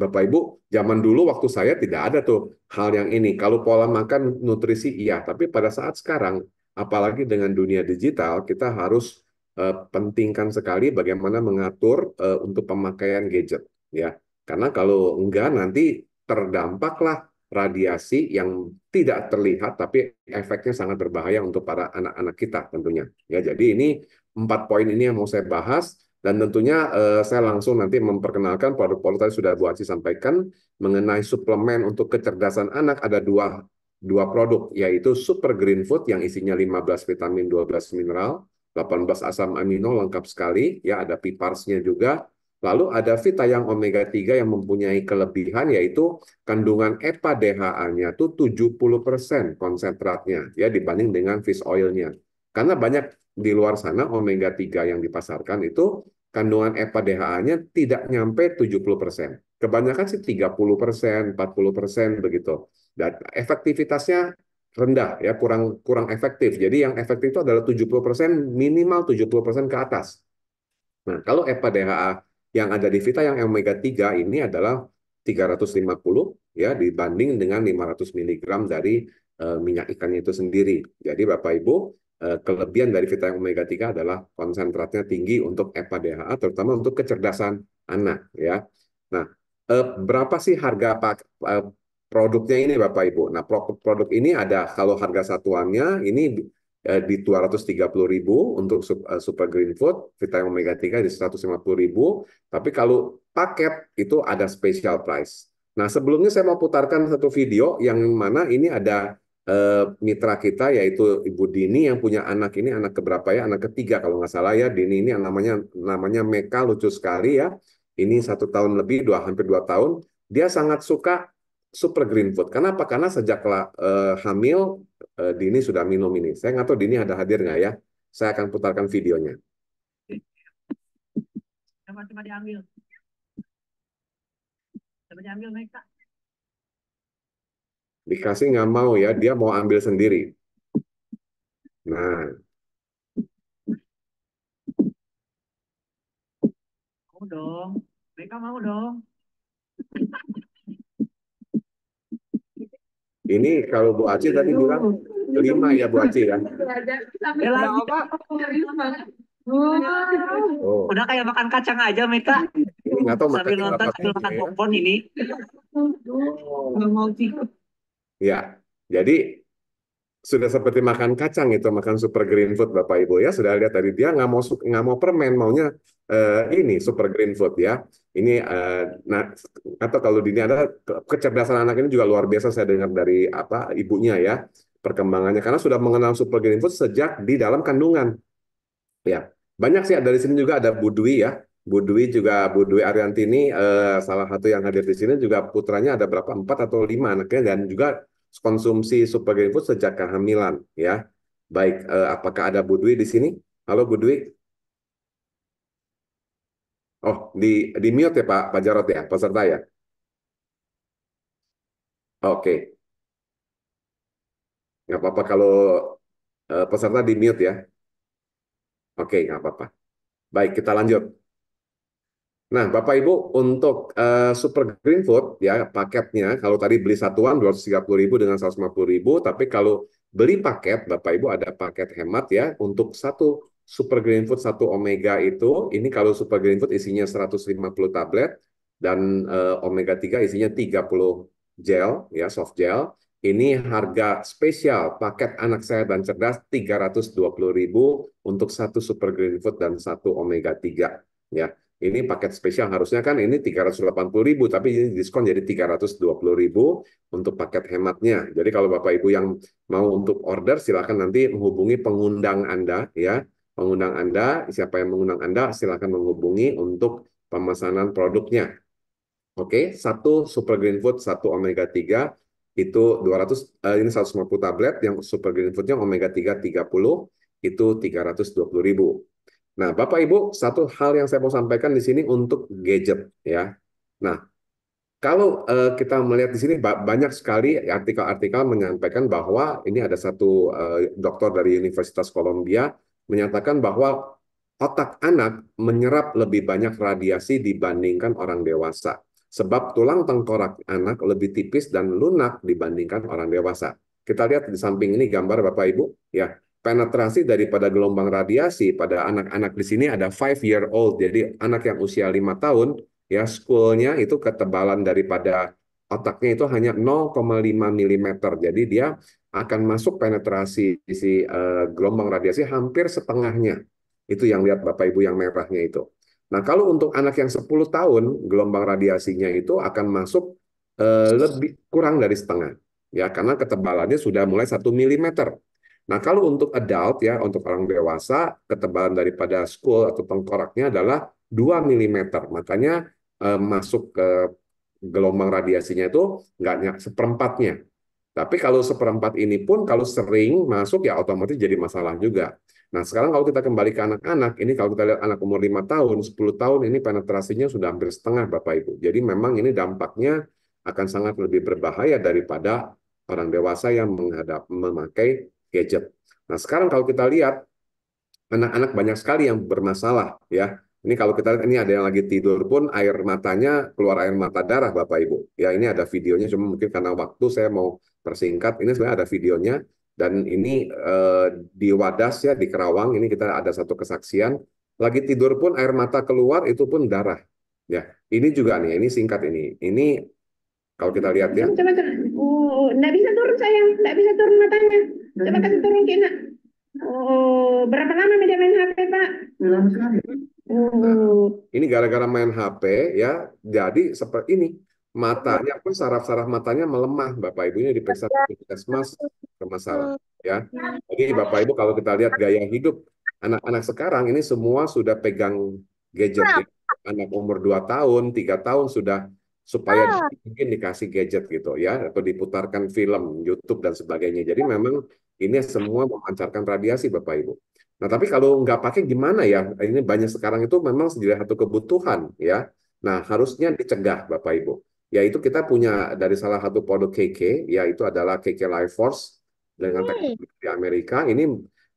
Bapak Ibu, zaman dulu waktu saya tidak ada tuh hal yang ini. Kalau pola makan nutrisi iya, tapi pada saat sekarang apalagi dengan dunia digital kita harus uh, pentingkan sekali bagaimana mengatur uh, untuk pemakaian gadget ya. Karena kalau enggak nanti terdampaklah radiasi yang tidak terlihat tapi efeknya sangat berbahaya untuk para anak-anak kita tentunya. Ya, jadi ini empat poin ini yang mau saya bahas dan tentunya uh, saya langsung nanti memperkenalkan produk-produk tadi sudah Bu Aci sampaikan mengenai suplemen untuk kecerdasan anak ada dua dua produk yaitu Super Green Food yang isinya 15 vitamin, 12 mineral, 18 asam amino lengkap sekali ya ada piparsnya juga. Lalu ada Vita yang omega 3 yang mempunyai kelebihan yaitu kandungan EPA DHA-nya itu 70% konsentratnya ya dibanding dengan fish oil-nya. Karena banyak di luar sana omega 3 yang dipasarkan itu kandungan EPA DHA-nya tidak nyampe 70%. Kebanyakan sih 30%, 40% begitu. Dan efektivitasnya rendah ya kurang kurang efektif. Jadi yang efektif itu adalah 70% minimal 70% ke atas. Nah, kalau EPA DHA yang ada di Vita yang omega 3 ini adalah 350 ya dibanding dengan 500 mg dari eh, minyak ikan itu sendiri. Jadi Bapak Ibu Eh, kelebihan dari vitamin omega 3 adalah konsentratnya tinggi untuk EPA DHA terutama untuk kecerdasan anak ya. Nah, eh, berapa sih harga eh, produknya ini Bapak Ibu? Nah, produk ini ada kalau harga satuannya ini di 230.000 untuk super green food, vitamin omega 3 di 150.000, tapi kalau paket itu ada special price. Nah, sebelumnya saya mau putarkan satu video yang mana ini ada Eh, mitra kita yaitu Ibu Dini yang punya anak ini anak keberapa ya? Anak ketiga kalau nggak salah ya. Dini ini namanya namanya Meka lucu sekali ya. Ini satu tahun lebih dua hampir dua tahun. Dia sangat suka super green food. Kenapa? Karena sejak uh, hamil uh, Dini sudah minum ini. Saya nggak tahu Dini ada hadir nggak ya. Saya akan putarkan videonya. Coba-coba diambil. Coba diambil, Meka dikasih nggak mau ya, dia mau ambil sendiri. Nah. Mau dong, mereka mau dong. Ini kalau Bu Aci tadi bilang lima ya Bu Aci ya. Oh. Udah kayak makan kacang aja Mika. tahu sambil nonton sambil makan gitu ya. popcorn ini. Oh. Mau Ya, jadi sudah seperti makan kacang itu makan super green food bapak ibu ya sudah lihat tadi dia nggak mau nggak mau permen maunya uh, ini super green food ya ini uh, nah atau kalau di dini ada kecerdasan anak ini juga luar biasa saya dengar dari apa ibunya ya perkembangannya karena sudah mengenal super green food sejak di dalam kandungan ya banyak sih dari sini juga ada Budwi ya Budwi juga Budwi Ariantini uh, salah satu yang hadir di sini juga putranya ada berapa empat atau lima anaknya dan juga konsumsi supergreen food sejak kehamilan ya. Baik, eh, apakah ada Budwi di sini? Halo Budwi. Oh, di di mute ya Pak Pak Jarot ya, peserta ya. Oke. Nggak apa-apa kalau eh, peserta di mute ya. Oke, nggak apa-apa. Baik, kita lanjut. Nah, Bapak Ibu, untuk uh, Super Green Food ya paketnya kalau tadi beli satuan 230.000 dengan 150.000, tapi kalau beli paket Bapak Ibu ada paket hemat ya untuk satu Super Green Food satu omega itu ini kalau Super Green Food isinya 150 tablet dan uh, omega 3 isinya 30 gel ya soft gel. Ini harga spesial paket anak sehat dan cerdas 320.000 untuk satu Super Green Food dan satu omega 3 ya ini paket spesial harusnya kan ini 380 ribu, tapi ini diskon jadi 320 ribu untuk paket hematnya. Jadi kalau Bapak Ibu yang mau untuk order, silakan nanti menghubungi pengundang Anda, ya. Pengundang Anda, siapa yang mengundang Anda, silakan menghubungi untuk pemesanan produknya. Oke, satu Super Green Food, satu Omega 3, itu 200, eh, ini 150 tablet, yang Super Green food Foodnya Omega 3 30, itu 320 ribu. Nah, Bapak Ibu, satu hal yang saya mau sampaikan di sini untuk gadget ya. Nah, kalau uh, kita melihat di sini banyak sekali artikel-artikel menyampaikan bahwa ini ada satu uh, eh, dokter dari Universitas Columbia menyatakan bahwa otak anak menyerap lebih banyak radiasi dibandingkan orang dewasa. Sebab tulang tengkorak anak lebih tipis dan lunak dibandingkan orang dewasa. Kita lihat di samping ini gambar Bapak Ibu ya penetrasi daripada gelombang radiasi pada anak-anak di sini ada five year old, jadi anak yang usia lima tahun, ya schoolnya itu ketebalan daripada otaknya itu hanya 0,5 mm. Jadi dia akan masuk penetrasi si uh, gelombang radiasi hampir setengahnya. Itu yang lihat Bapak Ibu yang merahnya itu. Nah, kalau untuk anak yang 10 tahun, gelombang radiasinya itu akan masuk uh, lebih kurang dari setengah. Ya, karena ketebalannya sudah mulai 1 mm. Nah, kalau untuk adult ya, untuk orang dewasa, ketebalan daripada skull atau tengkoraknya adalah 2 mm. Makanya eh, masuk ke gelombang radiasinya itu nggak seperempatnya. Tapi kalau seperempat ini pun kalau sering masuk ya otomatis jadi masalah juga. Nah, sekarang kalau kita kembali ke anak-anak, ini kalau kita lihat anak umur 5 tahun, 10 tahun, ini penetrasinya sudah hampir setengah, Bapak-Ibu. Jadi memang ini dampaknya akan sangat lebih berbahaya daripada orang dewasa yang menghadap memakai gadget. Nah, sekarang kalau kita lihat anak-anak banyak sekali yang bermasalah ya. Ini kalau kita lihat ini ada yang lagi tidur pun air matanya keluar air mata darah Bapak Ibu. Ya ini ada videonya cuma mungkin karena waktu saya mau persingkat ini sebenarnya ada videonya dan ini eh, di Wadas ya di Kerawang ini kita ada satu kesaksian lagi tidur pun air mata keluar itu pun darah. Ya, ini juga nih, ini singkat ini. Ini kalau kita lihat ya. Coba, oh, oh, nggak bisa turun sayang, nggak bisa turun matanya. Coba kasih turun Oh, berapa lama dia main HP, Pak? Lama Oh. Ini gara-gara main HP ya, jadi seperti ini matanya pun saraf-saraf matanya melemah Bapak Ibu ini diperiksa puskesmas bermasalah iya. ya. Jadi Bapak Ibu kalau kita lihat gaya hidup anak-anak sekarang ini semua sudah pegang gadget ya. Anak umur 2 tahun, 3 tahun sudah supaya ah. mungkin dikasih gadget gitu ya atau diputarkan film YouTube dan sebagainya. Jadi memang ini semua memancarkan radiasi Bapak Ibu. Nah, tapi kalau nggak pakai gimana ya? Ini banyak sekarang itu memang sendiri satu kebutuhan ya. Nah, harusnya dicegah Bapak Ibu. Yaitu kita punya dari salah satu produk KK yaitu adalah KK Life Force dengan hmm. teknologi di Amerika ini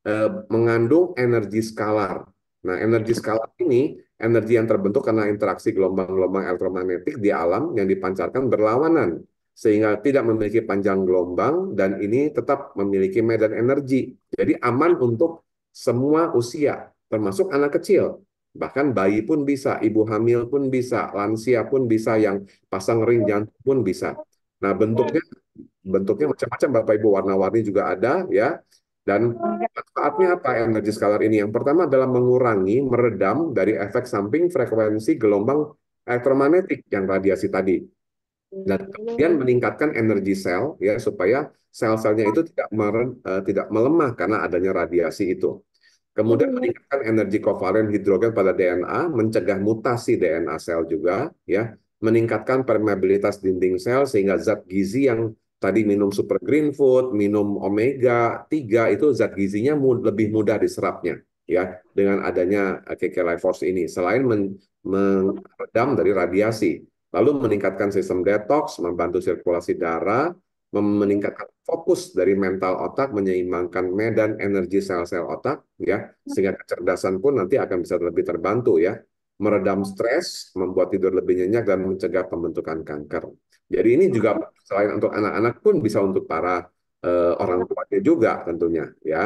eh, mengandung energi skalar. Nah, energi skalar ini Energi yang terbentuk karena interaksi gelombang-gelombang elektromagnetik di alam yang dipancarkan berlawanan, sehingga tidak memiliki panjang gelombang dan ini tetap memiliki medan energi. Jadi aman untuk semua usia, termasuk anak kecil. Bahkan bayi pun bisa, ibu hamil pun bisa, lansia pun bisa, yang pasang ring jantung pun bisa. Nah, bentuknya bentuknya macam-macam Bapak Ibu warna-warni juga ada ya. Dan manfaatnya apa energi skalar ini? Yang pertama adalah mengurangi, meredam dari efek samping frekuensi gelombang elektromagnetik yang radiasi tadi. Dan kemudian meningkatkan energi sel ya supaya sel-selnya itu tidak mere, uh, tidak melemah karena adanya radiasi itu. Kemudian hmm. meningkatkan energi kovalen hidrogen pada DNA, mencegah mutasi DNA sel juga ya, meningkatkan permeabilitas dinding sel sehingga zat gizi yang Tadi minum super green food, minum omega 3 itu zat gizinya mud lebih mudah diserapnya ya dengan adanya KK eh, Life Force ini. Selain meredam dari radiasi, lalu meningkatkan sistem detox, membantu sirkulasi darah, meningkatkan fokus dari mental otak, menyeimbangkan medan energi sel-sel otak ya, sehingga kecerdasan pun nanti akan bisa lebih terbantu ya meredam stres, membuat tidur lebih nyenyak, dan mencegah pembentukan kanker. Jadi ini juga selain untuk anak-anak pun bisa untuk para uh, orang tuanya juga tentunya ya.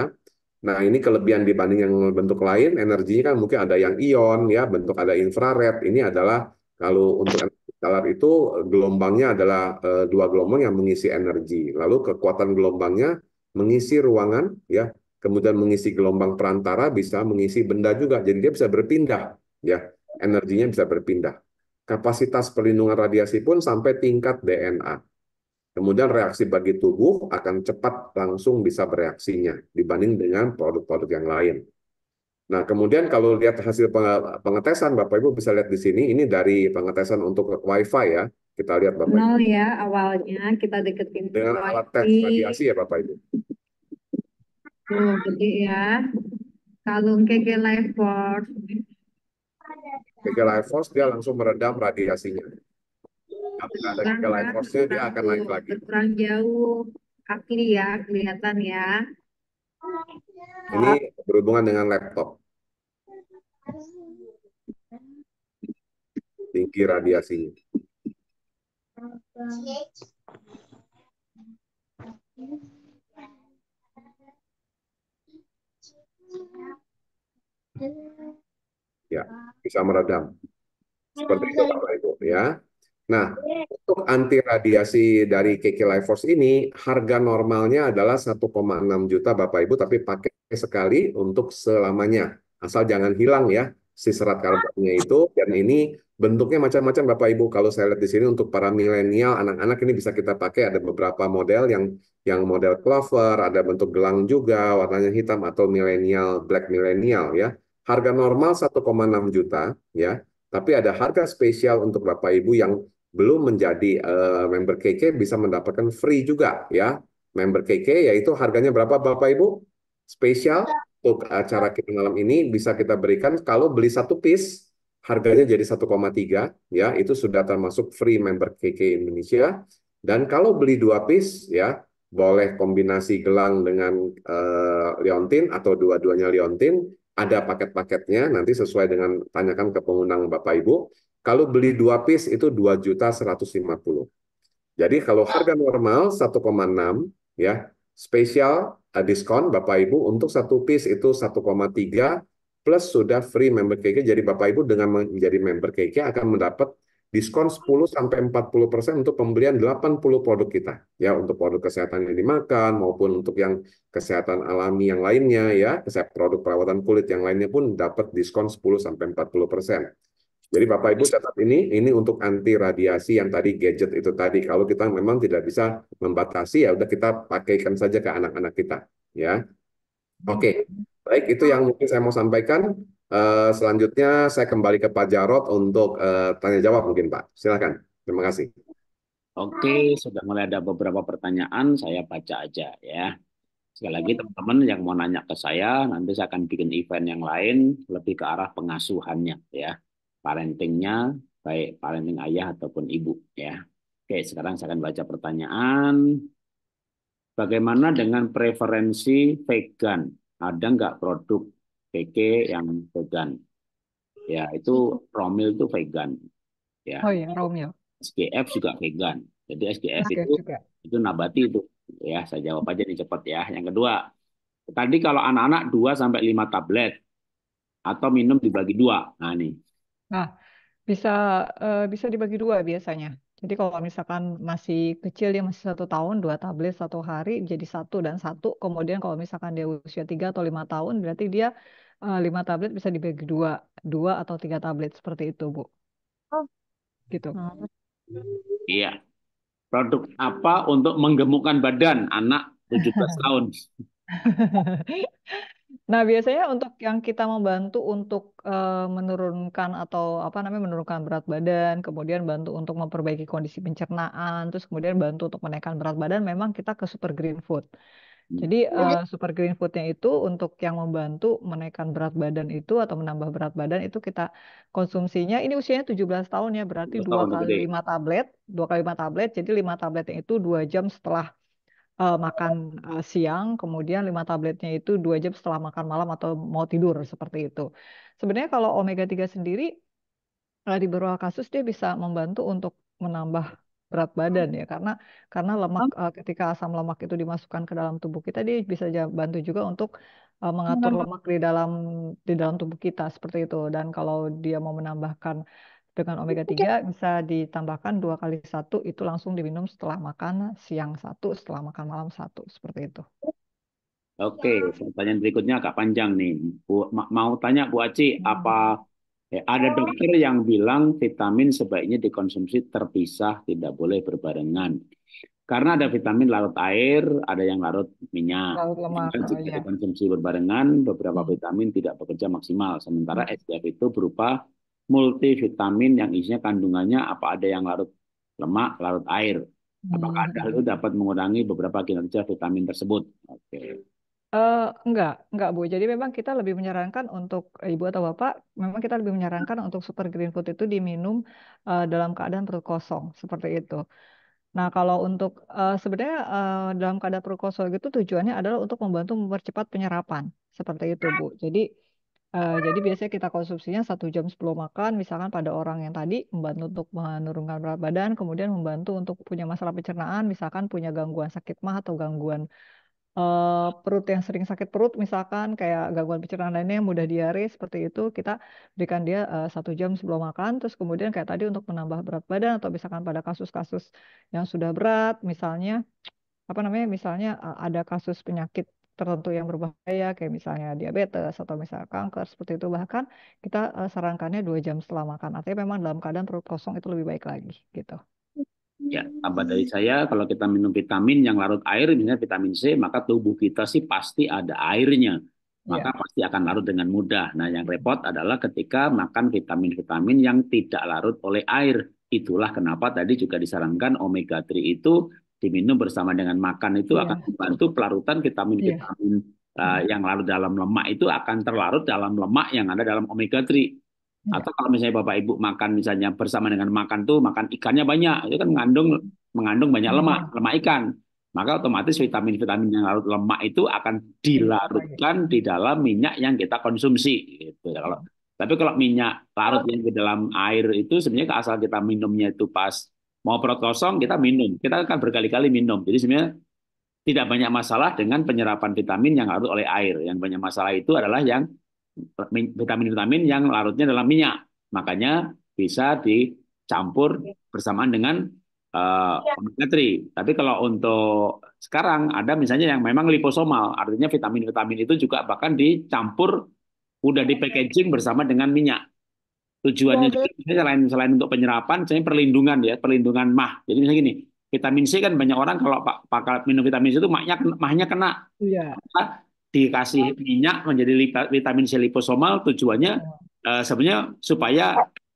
Nah, ini kelebihan dibanding yang bentuk lain, energinya kan mungkin ada yang ion ya, bentuk ada infrared. Ini adalah kalau untuk energi stellar itu gelombangnya adalah uh, dua gelombang yang mengisi energi. Lalu kekuatan gelombangnya mengisi ruangan ya, kemudian mengisi gelombang perantara bisa mengisi benda juga. Jadi dia bisa berpindah ya, energinya bisa berpindah. Kapasitas perlindungan radiasi pun sampai tingkat DNA. Kemudian reaksi bagi tubuh akan cepat langsung bisa bereaksinya dibanding dengan produk-produk yang lain. Nah, kemudian kalau lihat hasil pengetesan, Bapak Ibu bisa lihat di sini, ini dari pengetesan untuk WiFi ya. Kita lihat Bapak Ibu. Nol ya awalnya, kita deketin Dengan wifi. alat tes radiasi ya Bapak Ibu. Tuh, gede ya. Kalung KG live board gejala light force, dia langsung meredam radiasinya. Tapi ada gejala light force dia akan naik lagi. Terang jauh, akli ya, kelihatan ya. Ini berhubungan dengan laptop. Tinggi radiasinya. Thank ya bisa meredam seperti itu Bapak Ibu ya Nah, untuk anti radiasi dari KK Life Force ini, harga normalnya adalah 1,6 juta Bapak Ibu, tapi pakai sekali untuk selamanya. Asal jangan hilang ya, si serat karbonnya itu. Dan ini bentuknya macam-macam Bapak Ibu. Kalau saya lihat di sini untuk para milenial, anak-anak ini bisa kita pakai. Ada beberapa model yang yang model clover, ada bentuk gelang juga, warnanya hitam atau milenial, black milenial ya harga normal 1,6 juta ya, tapi ada harga spesial untuk Bapak Ibu yang belum menjadi uh, member KK bisa mendapatkan free juga ya. Member KK yaitu harganya berapa Bapak Ibu? Spesial untuk acara kita malam ini bisa kita berikan kalau beli satu piece harganya jadi 1,3 ya, itu sudah termasuk free member KK Indonesia. Dan kalau beli dua piece ya, boleh kombinasi gelang dengan uh, eh, liontin atau dua-duanya liontin ada paket-paketnya nanti sesuai dengan tanyakan ke pengundang Bapak Ibu. Kalau beli dua piece itu dua juta puluh. Jadi kalau harga normal 1,6 ya, spesial uh, diskon Bapak Ibu untuk satu piece itu 1,3 plus sudah free member KK. Jadi Bapak Ibu dengan menjadi member KK akan mendapat diskon 10 sampai 40 persen untuk pembelian 80 produk kita ya untuk produk kesehatan yang dimakan maupun untuk yang kesehatan alami yang lainnya ya kesehatan produk perawatan kulit yang lainnya pun dapat diskon 10 sampai 40 persen. Jadi Bapak Ibu catat ini ini untuk anti radiasi yang tadi gadget itu tadi kalau kita memang tidak bisa membatasi ya udah kita pakaikan saja ke anak-anak kita ya. Oke. Okay. Baik, itu yang mungkin saya mau sampaikan. Eh, selanjutnya saya kembali ke Pak Jarot untuk uh, tanya jawab mungkin Pak. Silakan. Terima kasih. Oke, sudah mulai ada beberapa pertanyaan, saya baca aja ya. Sekali lagi teman-teman yang mau nanya ke saya, nanti saya akan bikin event yang lain lebih ke arah pengasuhannya ya. Parentingnya, baik parenting ayah ataupun ibu ya. Oke, sekarang saya akan baca pertanyaan. Bagaimana dengan preferensi vegan? Ada nggak produk PK yang vegan. Ya, itu mm-hmm. Romil itu vegan. Ya. Oh iya, Romil. SGF juga vegan. Jadi SGF okay, itu juga. itu nabati itu. Ya, saya jawab aja nih cepat ya. Yang kedua, tadi kalau anak-anak 2 sampai 5 tablet atau minum dibagi dua. Nah, nih. Nah, bisa uh, bisa dibagi dua biasanya. Jadi kalau misalkan masih kecil dia masih satu tahun dua tablet satu hari jadi satu dan satu. Kemudian kalau misalkan dia usia tiga atau lima tahun berarti dia lima eh, lima tablet bisa dibagi dua dua atau tiga tablet seperti itu Bu. Oh. Gitu. Hmm. Iya. Produk apa untuk menggemukkan badan anak 17 tahun? Nah, biasanya untuk yang kita membantu untuk, uh, menurunkan atau apa namanya, menurunkan berat badan, kemudian bantu untuk memperbaiki kondisi pencernaan, terus kemudian bantu untuk menaikkan berat badan memang kita ke super green food. Hmm. Jadi, uh, super green foodnya itu untuk yang membantu menaikkan berat badan itu atau menambah berat badan itu kita konsumsinya ini usianya 17 tahun ya, berarti dua kali lima tablet, dua kali lima tablet, jadi lima tablet itu dua jam setelah uh, makan uh, siang, kemudian lima tabletnya itu dua jam setelah makan malam atau mau tidur seperti itu. Sebenarnya kalau omega 3 sendiri uh, di beberapa kasus dia bisa membantu untuk menambah berat badan ya karena karena lemak uh, ketika asam lemak itu dimasukkan ke dalam tubuh kita dia bisa bantu juga untuk uh, mengatur lemak di dalam di dalam tubuh kita seperti itu dan kalau dia mau menambahkan dengan iya, omega 3 bisa ditambahkan dua kali satu itu langsung diminum setelah makan siang satu, setelah makan malam satu, seperti itu. Oke, iya. pertanyaan berikutnya agak panjang nih. mau tanya Bu Aci, hmm. apa eh, ada oh. dokter yang bilang vitamin sebaiknya dikonsumsi terpisah, tidak boleh berbarengan. Karena ada vitamin larut air, ada yang larut minyak. Larut lemak. Jika oh, iya. dikonsumsi berbarengan, beberapa hmm. vitamin tidak bekerja maksimal. Sementara hmm. SDF itu berupa multivitamin yang isinya kandungannya apa ada yang larut lemak, larut air. Apakah hmm. ada itu dapat mengurangi beberapa kinerja vitamin tersebut? Oke. Okay. Uh, eh, enggak, enggak Bu. Jadi memang kita lebih menyarankan untuk eh, Ibu atau Bapak, memang kita lebih menyarankan untuk super green food itu diminum uh, dalam keadaan perut kosong, seperti itu. Nah, kalau untuk uh, sebenarnya uh, dalam keadaan perut kosong itu tujuannya adalah untuk membantu mempercepat penyerapan, seperti itu, Bu. Jadi Eh, jadi biasanya kita konsumsinya satu jam sebelum makan, misalkan pada orang yang tadi membantu untuk menurunkan berat badan, kemudian membantu untuk punya masalah pencernaan, misalkan punya gangguan sakit mah atau gangguan, uh, perut yang sering sakit perut misalkan, kayak gangguan pencernaan lainnya yang mudah diare seperti itu, kita berikan dia, eh, satu uh, jam sebelum makan, terus kemudian kayak tadi untuk menambah berat badan atau misalkan pada kasus-kasus yang sudah berat, misalnya, apa namanya, misalnya, uh, ada kasus penyakit tertentu yang berbahaya kayak misalnya diabetes atau misalnya kanker seperti itu bahkan kita uh, sarankannya dua jam setelah makan artinya memang dalam keadaan perut kosong itu lebih baik lagi gitu. Ya, tambah dari saya, kalau kita minum vitamin yang larut air, misalnya vitamin C, maka tubuh kita sih pasti ada airnya. Iya. Maka ya. pasti akan larut dengan mudah. Nah, yang repot adalah ketika makan vitamin-vitamin yang tidak larut oleh air. Itulah kenapa tadi juga disarankan omega 3 itu diminum bersama dengan makan itu yeah. akan membantu pelarutan vitamin iya. vitamin yeah. uh, hmm. yang larut dalam lemak itu akan terlarut dalam lemak yang ada dalam omega 3 iya. atau kalau misalnya bapak ibu makan misalnya bersama dengan makan tuh makan ikannya banyak itu kan mengandung mengandung banyak iya. lemak lemak ikan maka otomatis vitamin-vitamin yang larut lemak itu akan dilarutkan di dalam minyak yang kita konsumsi gitu kalau tapi kalau minyak larut yang di dalam air itu sebenarnya asal kita minumnya itu pas Mau perut kosong kita minum. Kita akan berkali-kali minum. Jadi sebenarnya tidak banyak masalah dengan penyerapan vitamin yang larut oleh air. Yang banyak masalah itu adalah yang vitamin-vitamin yang larutnya dalam minyak. Makanya bisa dicampur iya. bersamaan dengan uh, eh, 3. Iya. Tapi kalau untuk sekarang ada misalnya yang memang liposomal, artinya vitamin-vitamin itu juga bahkan dicampur udah di packaging bersama dengan minyak. Tujuannya iya, juga selain selain untuk penyerapan, saya perlindungan ya, perlindungan mah. Jadi misalnya gini, vitamin C kan banyak orang kalau pak minum vitamin C itu mahnya mahnya kena. Iya. Dikasih minyak menjadi vitamin C liposomal tujuannya yeah. Iya. uh, sebenarnya supaya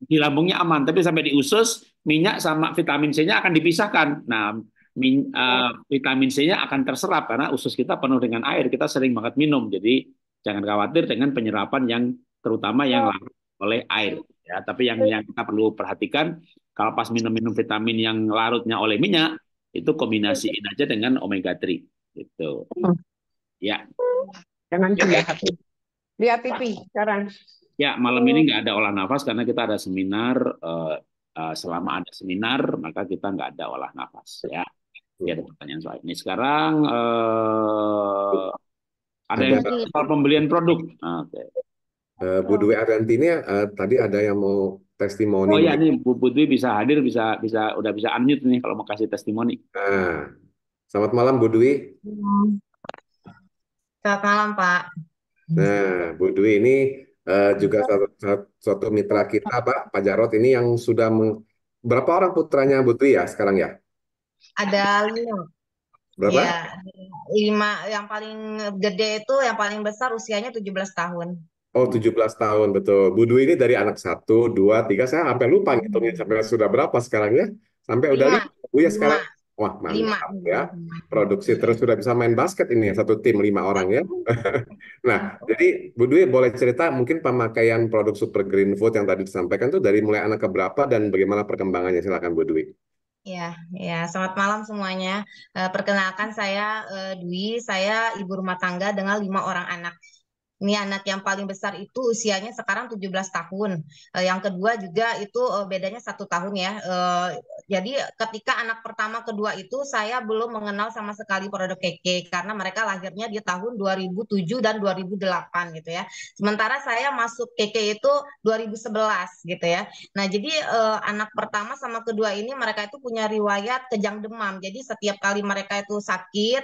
di lambungnya aman, tapi sampai di usus minyak sama vitamin C-nya akan dipisahkan. Nah, min, uh, vitamin C-nya akan terserap karena usus kita penuh dengan air, kita sering banget minum. Jadi jangan khawatir dengan penyerapan yang terutama yang iya. larut oleh air. Ya, tapi yang yang kita perlu perhatikan kalau pas minum-minum vitamin yang larutnya oleh minyak itu kombinasiin aja dengan omega 3 gitu. Hmm. Ya. Jangan ya. ya. Lihat TV sekarang. Ya, malam ini hmm. nggak ada olah nafas karena kita ada seminar. Eh, eh, selama ada seminar, maka kita nggak ada olah nafas. Ya, ya ada pertanyaan soal ini. Sekarang uh, ada yang soal pembelian produk. Ah, oke. Okay. Uh, Bu Dwi Ariantini uh, eh, tadi ada yang mau testimoni. Oh iya nih Bu Dwi bisa hadir bisa bisa udah bisa unmute nih kalau mau kasih testimoni. Nah, selamat malam Bu Dwi. Selamat malam Pak. Nah Bu Dwi ini uh, juga satu satu mitra kita Pak Pak Jarot ini yang sudah meng... berapa orang putranya Bu Dwi ya sekarang ya? Ada lima. Berapa? Ya, lima yang paling gede itu yang paling besar usianya 17 tahun. Oh, 17 tahun, betul. Bu Dwi ini dari anak satu, dua, tiga. Saya sampai lupa ngitungnya hmm. sampai sudah berapa sekarang ya? Sampai udah lima. Bu ya sekarang. Wah, mantap lima. ya. Produksi terus sudah bisa main basket ini ya, satu tim lima orang ya. nah, jadi Bu Dwi boleh cerita mungkin pemakaian produk Super Green Food yang tadi disampaikan tuh dari mulai anak keberapa dan bagaimana perkembangannya? Silakan Bu Dwi. Ya, ya, selamat malam semuanya. Uh, perkenalkan saya uh, Dwi, saya ibu rumah tangga dengan lima orang anak. Ini anak yang paling besar itu usianya sekarang 17 tahun. Eh, yang kedua juga itu eh, bedanya satu tahun ya. Eh, jadi ketika anak pertama kedua itu saya belum mengenal sama sekali produk keke karena mereka lahirnya di tahun 2007 dan 2008 gitu ya. Sementara saya masuk keke itu 2011 gitu ya. Nah, jadi anak pertama sama kedua ini mereka itu punya riwayat kejang demam. Jadi setiap kali mereka itu sakit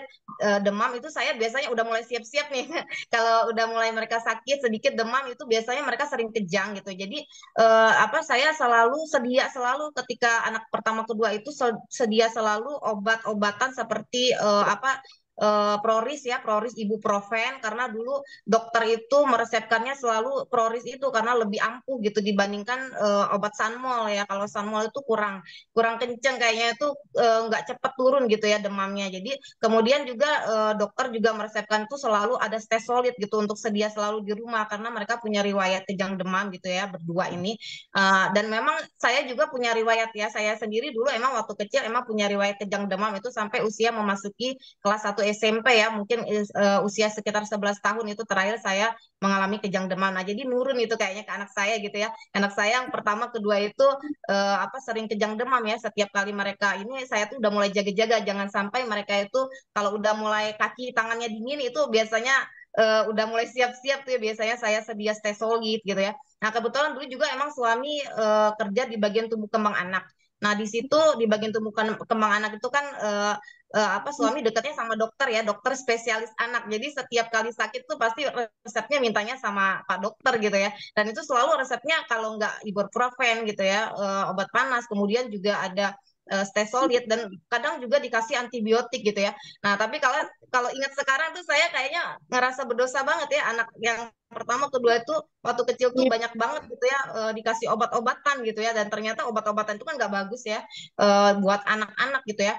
demam itu saya biasanya udah mulai siap-siap nih kalau udah mulai mulai mereka sakit sedikit demam itu biasanya mereka sering kejang gitu. Jadi uh, apa saya selalu sedia selalu ketika anak pertama kedua itu sedia selalu obat-obatan seperti uh, apa uh, proris ya, proris ibu proven karena dulu dokter itu meresepkannya selalu proris itu karena lebih ampuh gitu dibandingkan uh, obat Sanmol ya. Kalau Sanmol itu kurang kurang kenceng kayaknya itu eh, nggak uh, cepat turun gitu ya demamnya. Jadi kemudian juga uh, dokter juga meresepkan itu selalu ada stes solid gitu untuk sedia selalu di rumah karena mereka punya riwayat kejang demam gitu ya berdua ini. Uh, dan memang saya juga punya riwayat ya. Saya sendiri dulu emang waktu kecil emang punya riwayat kejang demam itu sampai usia memasuki kelas 1 SMP ya mungkin uh, usia sekitar 11 tahun itu terakhir saya mengalami kejang demam nah jadi nurun itu kayaknya ke anak saya gitu ya anak saya yang pertama kedua itu uh, apa sering kejang demam ya setiap kali mereka ini saya tuh udah mulai jaga-jaga jangan sampai mereka itu kalau udah mulai kaki tangannya dingin itu biasanya uh, udah mulai siap-siap tuh ya biasanya saya sedia stesologit gitu ya. Nah kebetulan dulu juga emang suami uh, kerja di bagian tubuh kembang anak. Nah, di situ di bagian tumbuh kembang anak itu kan uh, uh, apa suami dekatnya sama dokter ya, dokter spesialis anak. Jadi setiap kali sakit tuh pasti resepnya mintanya sama Pak dokter gitu ya. Dan itu selalu resepnya kalau nggak ibuprofen gitu ya, uh, obat panas, kemudian juga ada Eh, stay solid dan kadang juga dikasih antibiotik gitu ya. Nah, tapi kalau kalau ingat sekarang tuh saya kayaknya ngerasa berdosa banget ya anak yang pertama kedua itu waktu kecil tuh iya. banyak banget gitu ya eh, dikasih obat-obatan gitu ya dan ternyata obat-obatan itu kan nggak bagus ya eh, buat anak-anak gitu ya.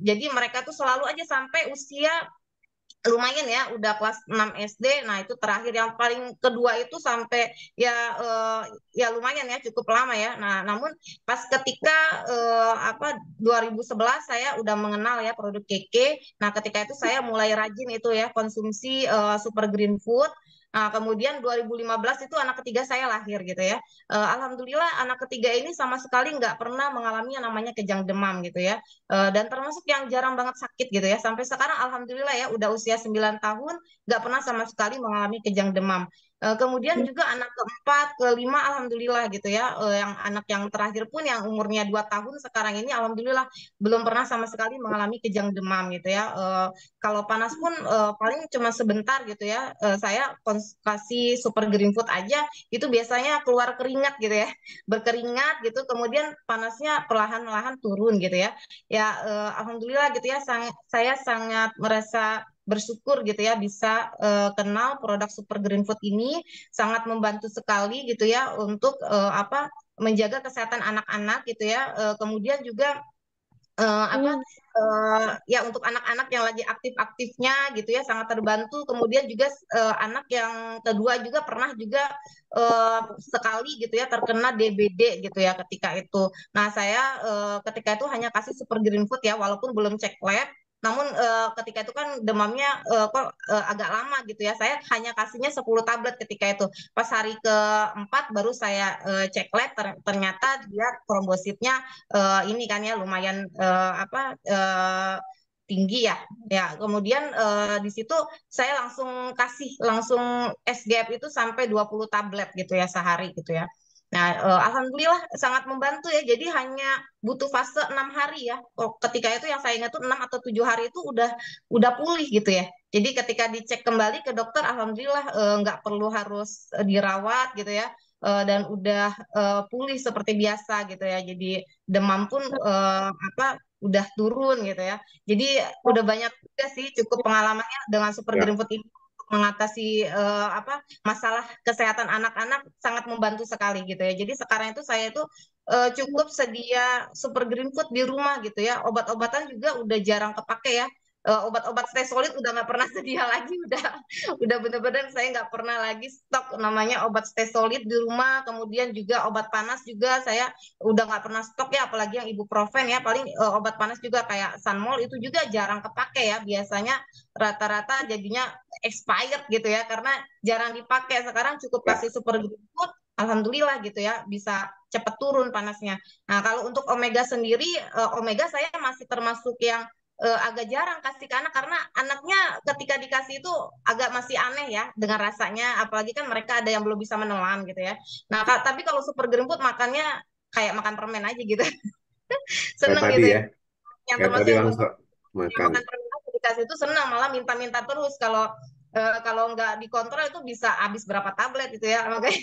jadi mereka tuh selalu aja sampai usia lumayan ya udah kelas 6 SD nah itu terakhir yang paling kedua itu sampai ya uh, ya lumayan ya cukup lama ya nah namun pas ketika uh, apa 2011 saya udah mengenal ya produk KK, nah ketika itu saya mulai rajin itu ya konsumsi uh, super green food Nah, kemudian 2015 itu anak ketiga saya lahir gitu ya. Uh, Alhamdulillah anak ketiga ini sama sekali nggak pernah mengalami yang namanya kejang demam gitu ya. Uh, dan termasuk yang jarang banget sakit gitu ya. Sampai sekarang Alhamdulillah ya udah usia 9 tahun nggak pernah sama sekali mengalami kejang demam. Eh, kemudian iya. juga anak keempat, kelima, alhamdulillah gitu ya. Eh, yang anak yang terakhir pun yang umurnya dua tahun sekarang ini, alhamdulillah belum pernah sama sekali mengalami kejang demam gitu ya. Eh, kalau panas pun paling cuma sebentar gitu ya. saya kasih super green food aja, itu biasanya keluar keringat gitu ya, berkeringat gitu. Kemudian panasnya perlahan-lahan turun gitu ya. Ya, alhamdulillah gitu ya. saya sangat merasa bersyukur gitu ya bisa uh, kenal produk Super Green Food ini sangat membantu sekali gitu ya untuk uh, apa menjaga kesehatan anak-anak gitu ya. Uh, kemudian juga uh, apa uh, ya untuk anak-anak yang lagi aktif-aktifnya gitu ya sangat terbantu kemudian juga uh, anak yang kedua juga pernah juga uh, sekali gitu ya terkena DBD gitu ya ketika itu nah saya uh, ketika itu hanya kasih super green food ya walaupun belum cek lab namun uh, ketika itu kan demamnya uh, kok uh, agak lama gitu ya saya hanya kasihnya 10 tablet ketika itu pas hari keempat baru saya uh, cek lab ter ternyata dia trombositnya uh, ini kan ya lumayan uh, apa uh, tinggi ya. Ya, kemudian di situ saya langsung kasih langsung SGF itu sampai 20 tablet gitu ya sehari gitu ya. Nah, uh, alhamdulillah sangat membantu ya. Jadi hanya butuh fase enam hari ya. Oh, ketika itu yang saya ingat tuh enam atau tujuh hari itu udah udah pulih gitu ya. Jadi ketika dicek kembali ke dokter, alhamdulillah nggak eh, nggak perlu harus uh, dirawat gitu ya. Uh, dan udah uh, pulih seperti biasa gitu ya. Jadi demam pun uh, apa udah turun gitu ya. Jadi udah banyak juga sih cukup pengalamannya dengan super ya. ini mengatasi uh, apa masalah kesehatan anak-anak sangat membantu sekali gitu ya. Jadi sekarang itu saya itu uh, cukup sedia super green food di rumah gitu ya. Obat-obatan juga udah jarang kepake ya. Eh, obat-obat uh, stay solid udah nggak pernah sedia lagi udah udah bener-bener saya nggak pernah lagi stok namanya obat stay solid di rumah kemudian juga obat panas juga saya udah nggak pernah stok ya apalagi yang ibuprofen ya paling uh, obat panas juga kayak sunmol itu juga jarang kepake ya biasanya rata-rata jadinya expired gitu ya karena jarang dipakai sekarang cukup ya. kasih super good alhamdulillah gitu ya bisa cepat turun panasnya. Nah kalau untuk omega sendiri, eh, omega saya masih termasuk yang uh, agak jarang kasih ke anak karena anaknya ketika dikasih itu agak masih aneh ya dengan rasanya apalagi kan mereka ada yang belum bisa menelan gitu ya nah tapi kalau super gerimput makannya kayak makan permen aja gitu seneng gitu ya, ya. yang termasuk tadi langsung makan. makan permen aja dikasih itu seneng malah minta-minta terus kalau uh, kalau nggak dikontrol itu bisa habis berapa tablet gitu ya makanya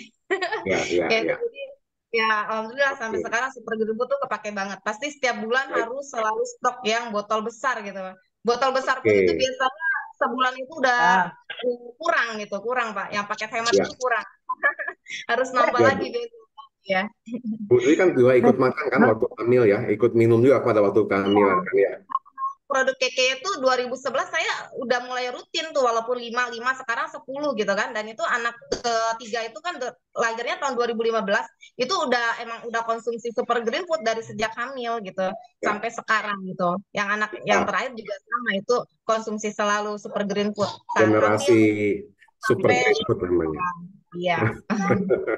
ya, ya, gitu. ya. Ya, alhamdulillah okay. sampai sekarang super gerubu tuh kepake banget. Pasti setiap bulan okay. harus selalu stok yang botol besar gitu. Botol besar okay. pun itu biasanya sebulan itu udah ah. kurang gitu, kurang Pak. Yang paket hemat ya. itu kurang. harus nambah ya. lagi gitu. Ya. Bu Dwi kan juga ikut makan kan waktu hamil ya, ikut minum juga pada waktu hamil iya. kan ya produk keke itu 2011 saya udah mulai rutin tuh walaupun 5 5 sekarang 10 gitu kan dan itu anak ketiga itu kan lahirnya tahun 2015 itu udah emang udah konsumsi super green food dari sejak hamil gitu ya. sampai sekarang gitu yang anak ya. yang terakhir juga sama itu konsumsi selalu super green food generasi hamil, super sampai, green food namanya Iya. Oke,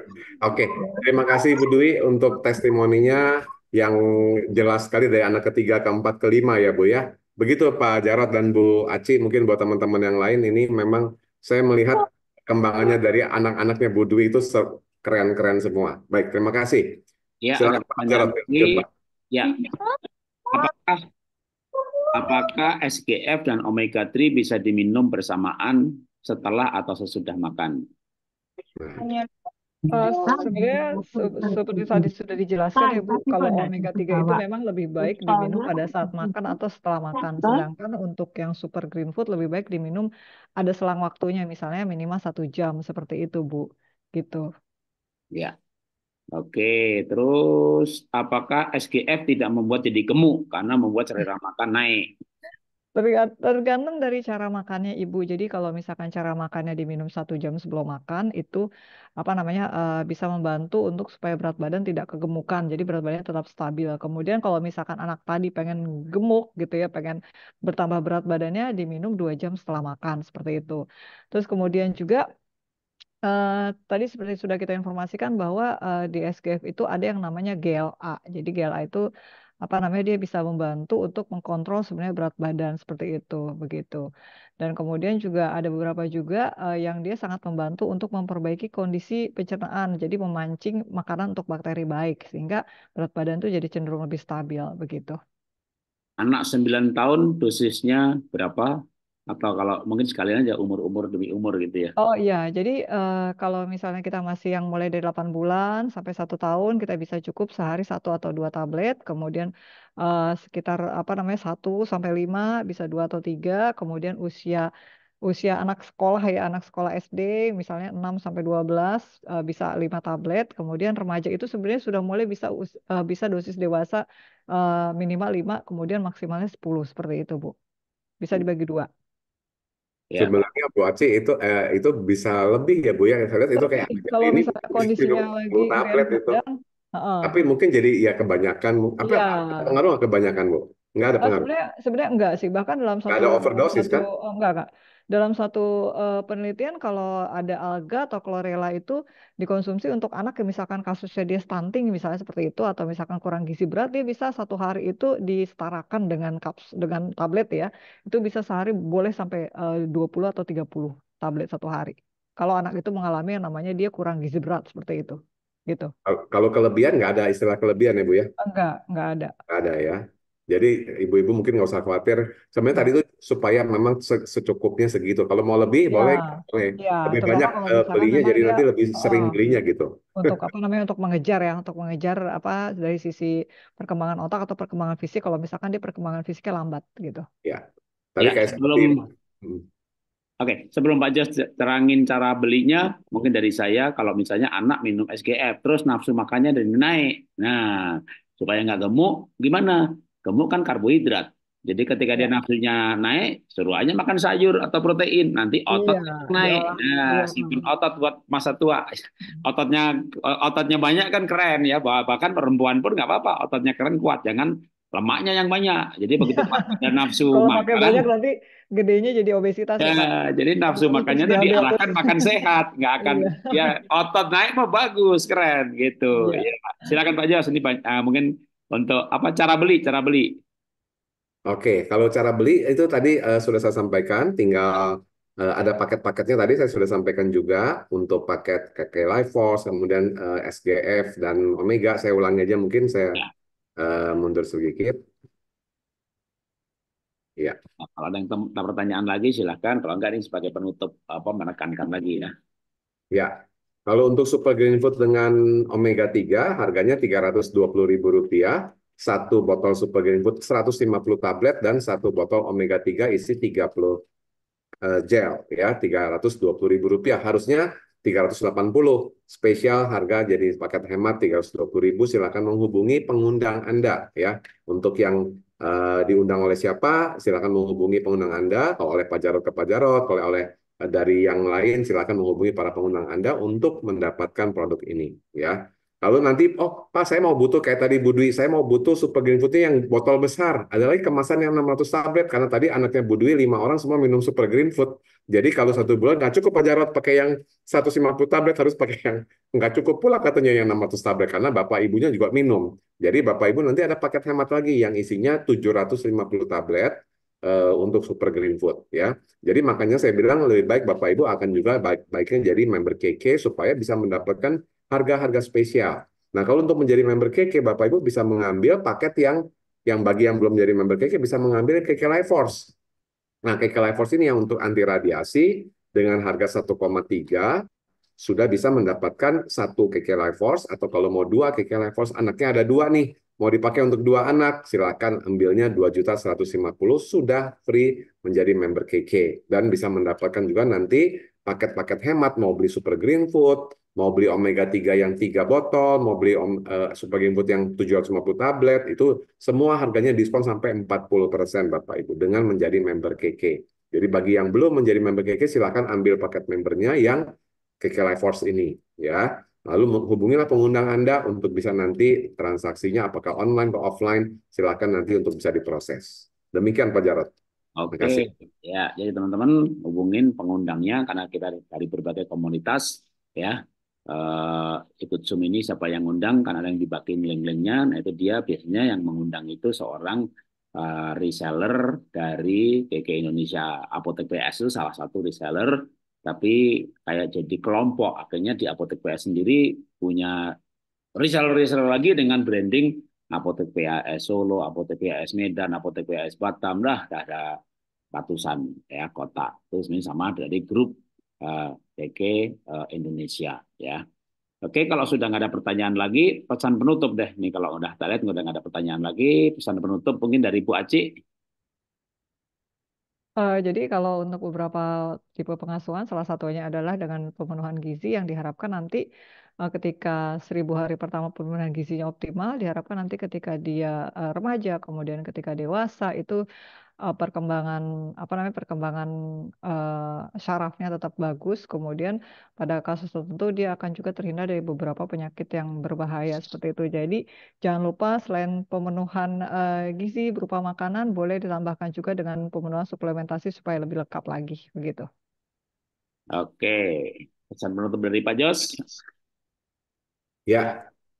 okay. terima kasih Bu Dwi untuk testimoninya yang jelas sekali dari anak ketiga, keempat, kelima ya Bu ya. Begitu Pak Jarot dan Bu Aci, mungkin buat teman-teman yang lain ini memang saya melihat kembangannya dari anak-anaknya Bu Dwi itu keren-keren semua. Baik, terima kasih. Ya, Silakan Pak Jarot. Ini, ya. Apakah apakah SGF dan omega 3 bisa diminum bersamaan setelah atau sesudah makan? Nah. Uh, sebenarnya seperti tadi sudah dijelaskan ya Bu, kalau ya, omega 3 itu memang lebih baik diminum pada saat makan atau setelah makan. Sedangkan untuk yang super green food lebih baik diminum ada selang waktunya, misalnya minimal satu jam seperti itu Bu. Gitu. Ya. Oke, terus apakah SGF tidak membuat jadi gemuk karena membuat selera makan naik? Tergantung dari cara makannya ibu. Jadi kalau misalkan cara makannya diminum satu jam sebelum makan itu apa namanya eh, bisa membantu untuk supaya berat badan tidak kegemukan. Jadi berat badannya tetap stabil. Kemudian kalau misalkan anak tadi pengen gemuk gitu ya, pengen bertambah berat badannya diminum dua jam setelah makan seperti itu. Terus kemudian juga Uh, tadi seperti sudah kita informasikan bahwa uh, di SKF itu ada yang namanya GLA. Jadi GLA itu apa namanya dia bisa membantu untuk mengkontrol sebenarnya berat badan seperti itu begitu. Dan kemudian juga ada beberapa juga uh, yang dia sangat membantu untuk memperbaiki kondisi pencernaan, jadi memancing makanan untuk bakteri baik sehingga berat badan itu jadi cenderung lebih stabil begitu. Anak 9 tahun dosisnya berapa? atau kalau mungkin sekalian aja umur-umur demi umur gitu ya? Oh iya, jadi uh, kalau misalnya kita masih yang mulai dari 8 bulan sampai satu tahun, kita bisa cukup sehari satu atau dua tablet, kemudian uh, sekitar apa namanya satu sampai lima, bisa dua atau tiga, kemudian usia usia anak sekolah ya anak sekolah SD misalnya 6 sampai 12 uh, eh, bisa 5 tablet kemudian remaja itu sebenarnya sudah mulai bisa bisa dosis dewasa minimal 5 kemudian maksimalnya 10 seperti itu Bu. Bisa hmm. dibagi dua. Yeah. Sebenarnya buat sih itu eh, itu bisa lebih ya Bu ya. Saya lihat itu kayak kalau ini misalnya kondisinya lagi tablet itu. Uh -uh. Tapi mungkin jadi ya kebanyakan, apa ya. pengaruh kebanyakan Bu? Enggak ada eh, pengaruh. Sebenarnya, sebenarnya enggak sih. Bahkan dalam satu satu, ada overdosis satu, kan? Oh, eh, enggak, enggak. Dalam satu uh, penelitian kalau ada alga atau chlorella itu dikonsumsi untuk anak yang misalkan kasusnya dia stunting misalnya seperti itu atau misalkan kurang gizi berat dia bisa satu hari itu disetarakan dengan kaps dengan tablet ya. Itu bisa sehari boleh sampai uh, 20 atau 30 tablet satu hari. Kalau anak itu mengalami yang namanya dia kurang gizi berat seperti itu gitu. Kalau kelebihan nggak ada istilah kelebihan ya Bu ya? Enggak, enggak ada. Enggak ada ya. Jadi ibu-ibu mungkin nggak usah khawatir. Sebenarnya tadi itu supaya memang secukupnya segitu. Kalau mau lebih ya, boleh, Ya, lebih banyak eh, belinya, jadi nanti lebih uh, sering belinya gitu. Untuk apa namanya? Untuk mengejar ya, untuk mengejar apa dari sisi perkembangan otak atau perkembangan fisik. Kalau misalkan dia perkembangan fisiknya lambat gitu. Ya, tadi ya, kayak sebelum. Hmm. Oke, okay, sebelum Pak Jas terangin cara belinya, mungkin dari saya kalau misalnya anak minum SGF terus nafsu makannya dari naik. Nah, supaya nggak gemuk, gimana? Gemuk kan karbohidrat. Jadi ketika dia iya. nafsunya naik, suruh aja makan sayur atau protein, nanti iya, otot iya, naik. Iya, nah, iya. simpen hmm. otot buat masa tua. Ototnya ototnya banyak kan keren ya, bahkan perempuan pun nggak apa-apa, ototnya keren kuat, jangan lemaknya yang banyak. Jadi iya. begitu dan nafsu Kalau makan. pakai banyak nanti gedenya jadi obesitas. Ya, ya jadi nafsu makannya itu diarahkan makan sehat, nggak akan ya otot naik mah bagus, keren gitu. Iya. Ya, silakan Pak Jos ini uh, mungkin untuk apa cara beli? Cara beli. Oke, kalau cara beli itu tadi uh, sudah saya sampaikan, tinggal uh, ada paket-paketnya tadi saya sudah sampaikan juga untuk paket KK Life Force, kemudian uh, eh, SGF dan Omega. Saya ulangi aja mungkin saya ya. uh, mundur sedikit. Ya. Nah, kalau ada yang pertanyaan lagi silahkan. Kalau enggak ini sebagai penutup apa menekankan lagi ya. Ya, kalau untuk Super Green Food dengan omega 3 harganya Rp320.000, satu botol Super Green Food 150 tablet dan satu botol omega 3 isi 30 puluh eh, gel ya Rp320.000 harusnya 380 spesial harga jadi paket hemat 320.000 silakan menghubungi pengundang Anda ya untuk yang uh, diundang oleh siapa silakan menghubungi pengundang Anda kalau oleh Pak Jarod ke Pak Jarod kalau oleh dari yang lain silakan menghubungi para pengundang Anda untuk mendapatkan produk ini ya. Lalu nanti oh Pak saya mau butuh kayak tadi Budwi, saya mau butuh super green foodnya yang botol besar. Ada lagi kemasan yang 600 tablet karena tadi anaknya Budwi lima orang semua minum super green food. Jadi kalau satu bulan nggak cukup Pak Jarot pakai yang 150 tablet harus pakai yang nggak cukup pula katanya yang 600 tablet karena bapak ibunya juga minum. Jadi bapak ibu nanti ada paket hemat lagi yang isinya 750 tablet uh, untuk Super Green Food ya. Jadi makanya saya bilang lebih baik Bapak Ibu akan juga baik baiknya jadi member KK supaya bisa mendapatkan harga-harga spesial. Nah, kalau untuk menjadi member KK Bapak Ibu bisa mengambil paket yang yang bagi yang belum menjadi member KK bisa mengambil KK Life Force. Nah, KK Life Force ini yang untuk anti radiasi dengan harga 1,3 sudah bisa mendapatkan satu KK Life Force atau kalau mau dua KK Life Force anaknya ada dua nih Mau dipakai untuk dua anak, silakan ambilnya dua juta seratus lima puluh sudah free menjadi member KK dan bisa mendapatkan juga nanti paket-paket hemat mau beli super green food, mau beli omega 3 yang tiga botol, mau beli om, uh, super green food yang tujuh ratus lima puluh tablet itu semua harganya diskon sampai empat puluh persen Bapak Ibu dengan menjadi member KK. Jadi bagi yang belum menjadi member KK silakan ambil paket membernya yang KK Life Force ini ya. Lalu hubungilah pengundang Anda untuk bisa nanti transaksinya apakah online atau offline, silakan nanti untuk bisa diproses. Demikian Pak Jarot. Oke. Okay. Ya, jadi teman-teman hubungin pengundangnya karena kita dari berbagai komunitas ya. Uh, ikut Zoom ini siapa yang undang karena ada yang dibakin link-linknya, nah itu dia biasanya yang mengundang itu seorang uh, reseller dari KK Indonesia. Apotek PS itu salah satu reseller tapi kayak jadi kelompok akhirnya di apotek PAS sendiri punya reseller-reseller lagi dengan branding apotek PAS Solo, apotek PAS Medan, apotek PAS Batam lah ada ratusan ya kota terus ini sama dari grup uh, uh, Indonesia ya Oke, kalau sudah nggak ada pertanyaan lagi, pesan penutup deh. Nih kalau udah lihat nggak ada pertanyaan lagi, pesan penutup mungkin dari Bu Aci. Uh, jadi kalau untuk beberapa tipe pengasuhan, salah satunya adalah dengan pemenuhan gizi yang diharapkan nanti, uh, ketika seribu hari pertama pemenuhan gizinya optimal, diharapkan nanti ketika dia, uh, remaja, kemudian ketika dewasa itu, uh, perkembangan apa namanya perkembangan uh, sarafnya tetap bagus kemudian pada kasus tertentu dia akan juga terhindar dari beberapa penyakit yang berbahaya seperti itu jadi jangan lupa selain pemenuhan uh, gizi berupa makanan boleh ditambahkan juga dengan pemenuhan suplementasi supaya lebih lengkap lagi begitu oke pesan penutup dari Pak Jos ya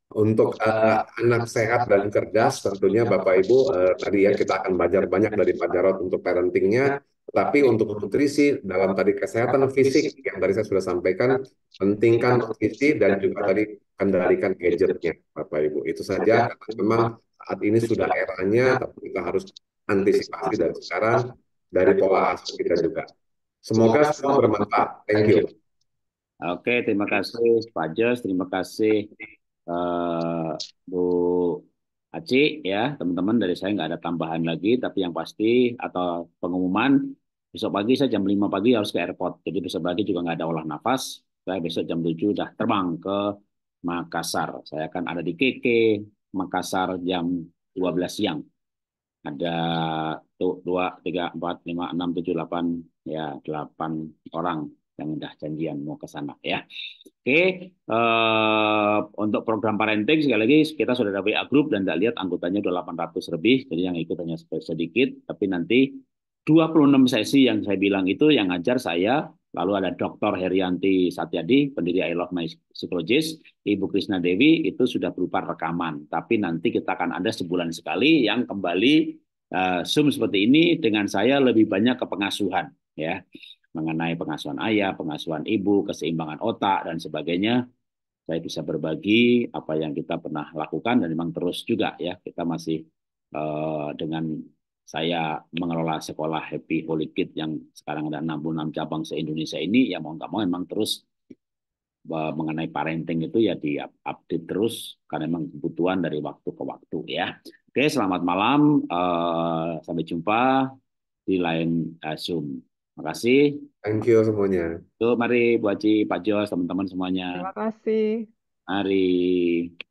untuk uh, anak sehat dan cerdas, tentunya Bapak Ibu, uh, tadi ya kita akan belajar banyak dari Pak Jarot untuk parentingnya. Iya. Tapi untuk nutrisi, dalam tadi kesehatan fisik yang tadi saya sudah sampaikan, pentingkan nutrisi dan juga tadi kendalikan gadgetnya, Bapak Ibu. Itu saja, iya. karena memang saat ini sudah iya. eranya, tapi kita harus antisipasi dari sekarang, dari pola asuh kita juga. Semoga semua bermanfaat. Thank you. Oke, terima kasih Pak Jos, terima kasih Eh, Bu Aci ya teman-teman dari saya nggak ada tambahan lagi tapi yang pasti atau pengumuman besok pagi saya jam 5 pagi harus ke airport jadi besok pagi juga nggak ada olah nafas saya besok jam 7 sudah terbang ke Makassar saya akan ada di KK Makassar jam 12 siang ada tuh dua tiga empat lima enam tujuh delapan ya delapan orang yang udah janjian mau ke sana ya. Oke, uh, untuk program parenting sekali lagi kita sudah ada WA group dan tidak lihat anggotanya sudah 800 lebih, jadi yang ikut hanya sedikit, tapi nanti 26 sesi yang saya bilang itu yang ngajar saya, lalu ada Dr. Herianti Satyadi, pendiri I Love My Psychologist, Ibu Krisna Dewi itu sudah berupa rekaman, tapi nanti kita akan ada sebulan sekali yang kembali uh, Zoom seperti ini dengan saya lebih banyak ke pengasuhan ya mengenai pengasuhan ayah, pengasuhan ibu, keseimbangan otak dan sebagainya. Saya bisa berbagi apa yang kita pernah lakukan dan memang terus juga ya kita masih uh, dengan saya mengelola sekolah Happy Holy Kid yang sekarang ada 66 cabang se-Indonesia ini ya mau nggak mau memang terus eh, mengenai parenting itu ya di update terus karena memang kebutuhan dari waktu ke waktu ya. Oke, selamat malam. Uh, sampai jumpa di lain uh, Zoom. Terima kasih, Thank you semuanya. Tuh, mari Bu Aci, Pak Jos, teman-teman semuanya. Terima kasih. Mari.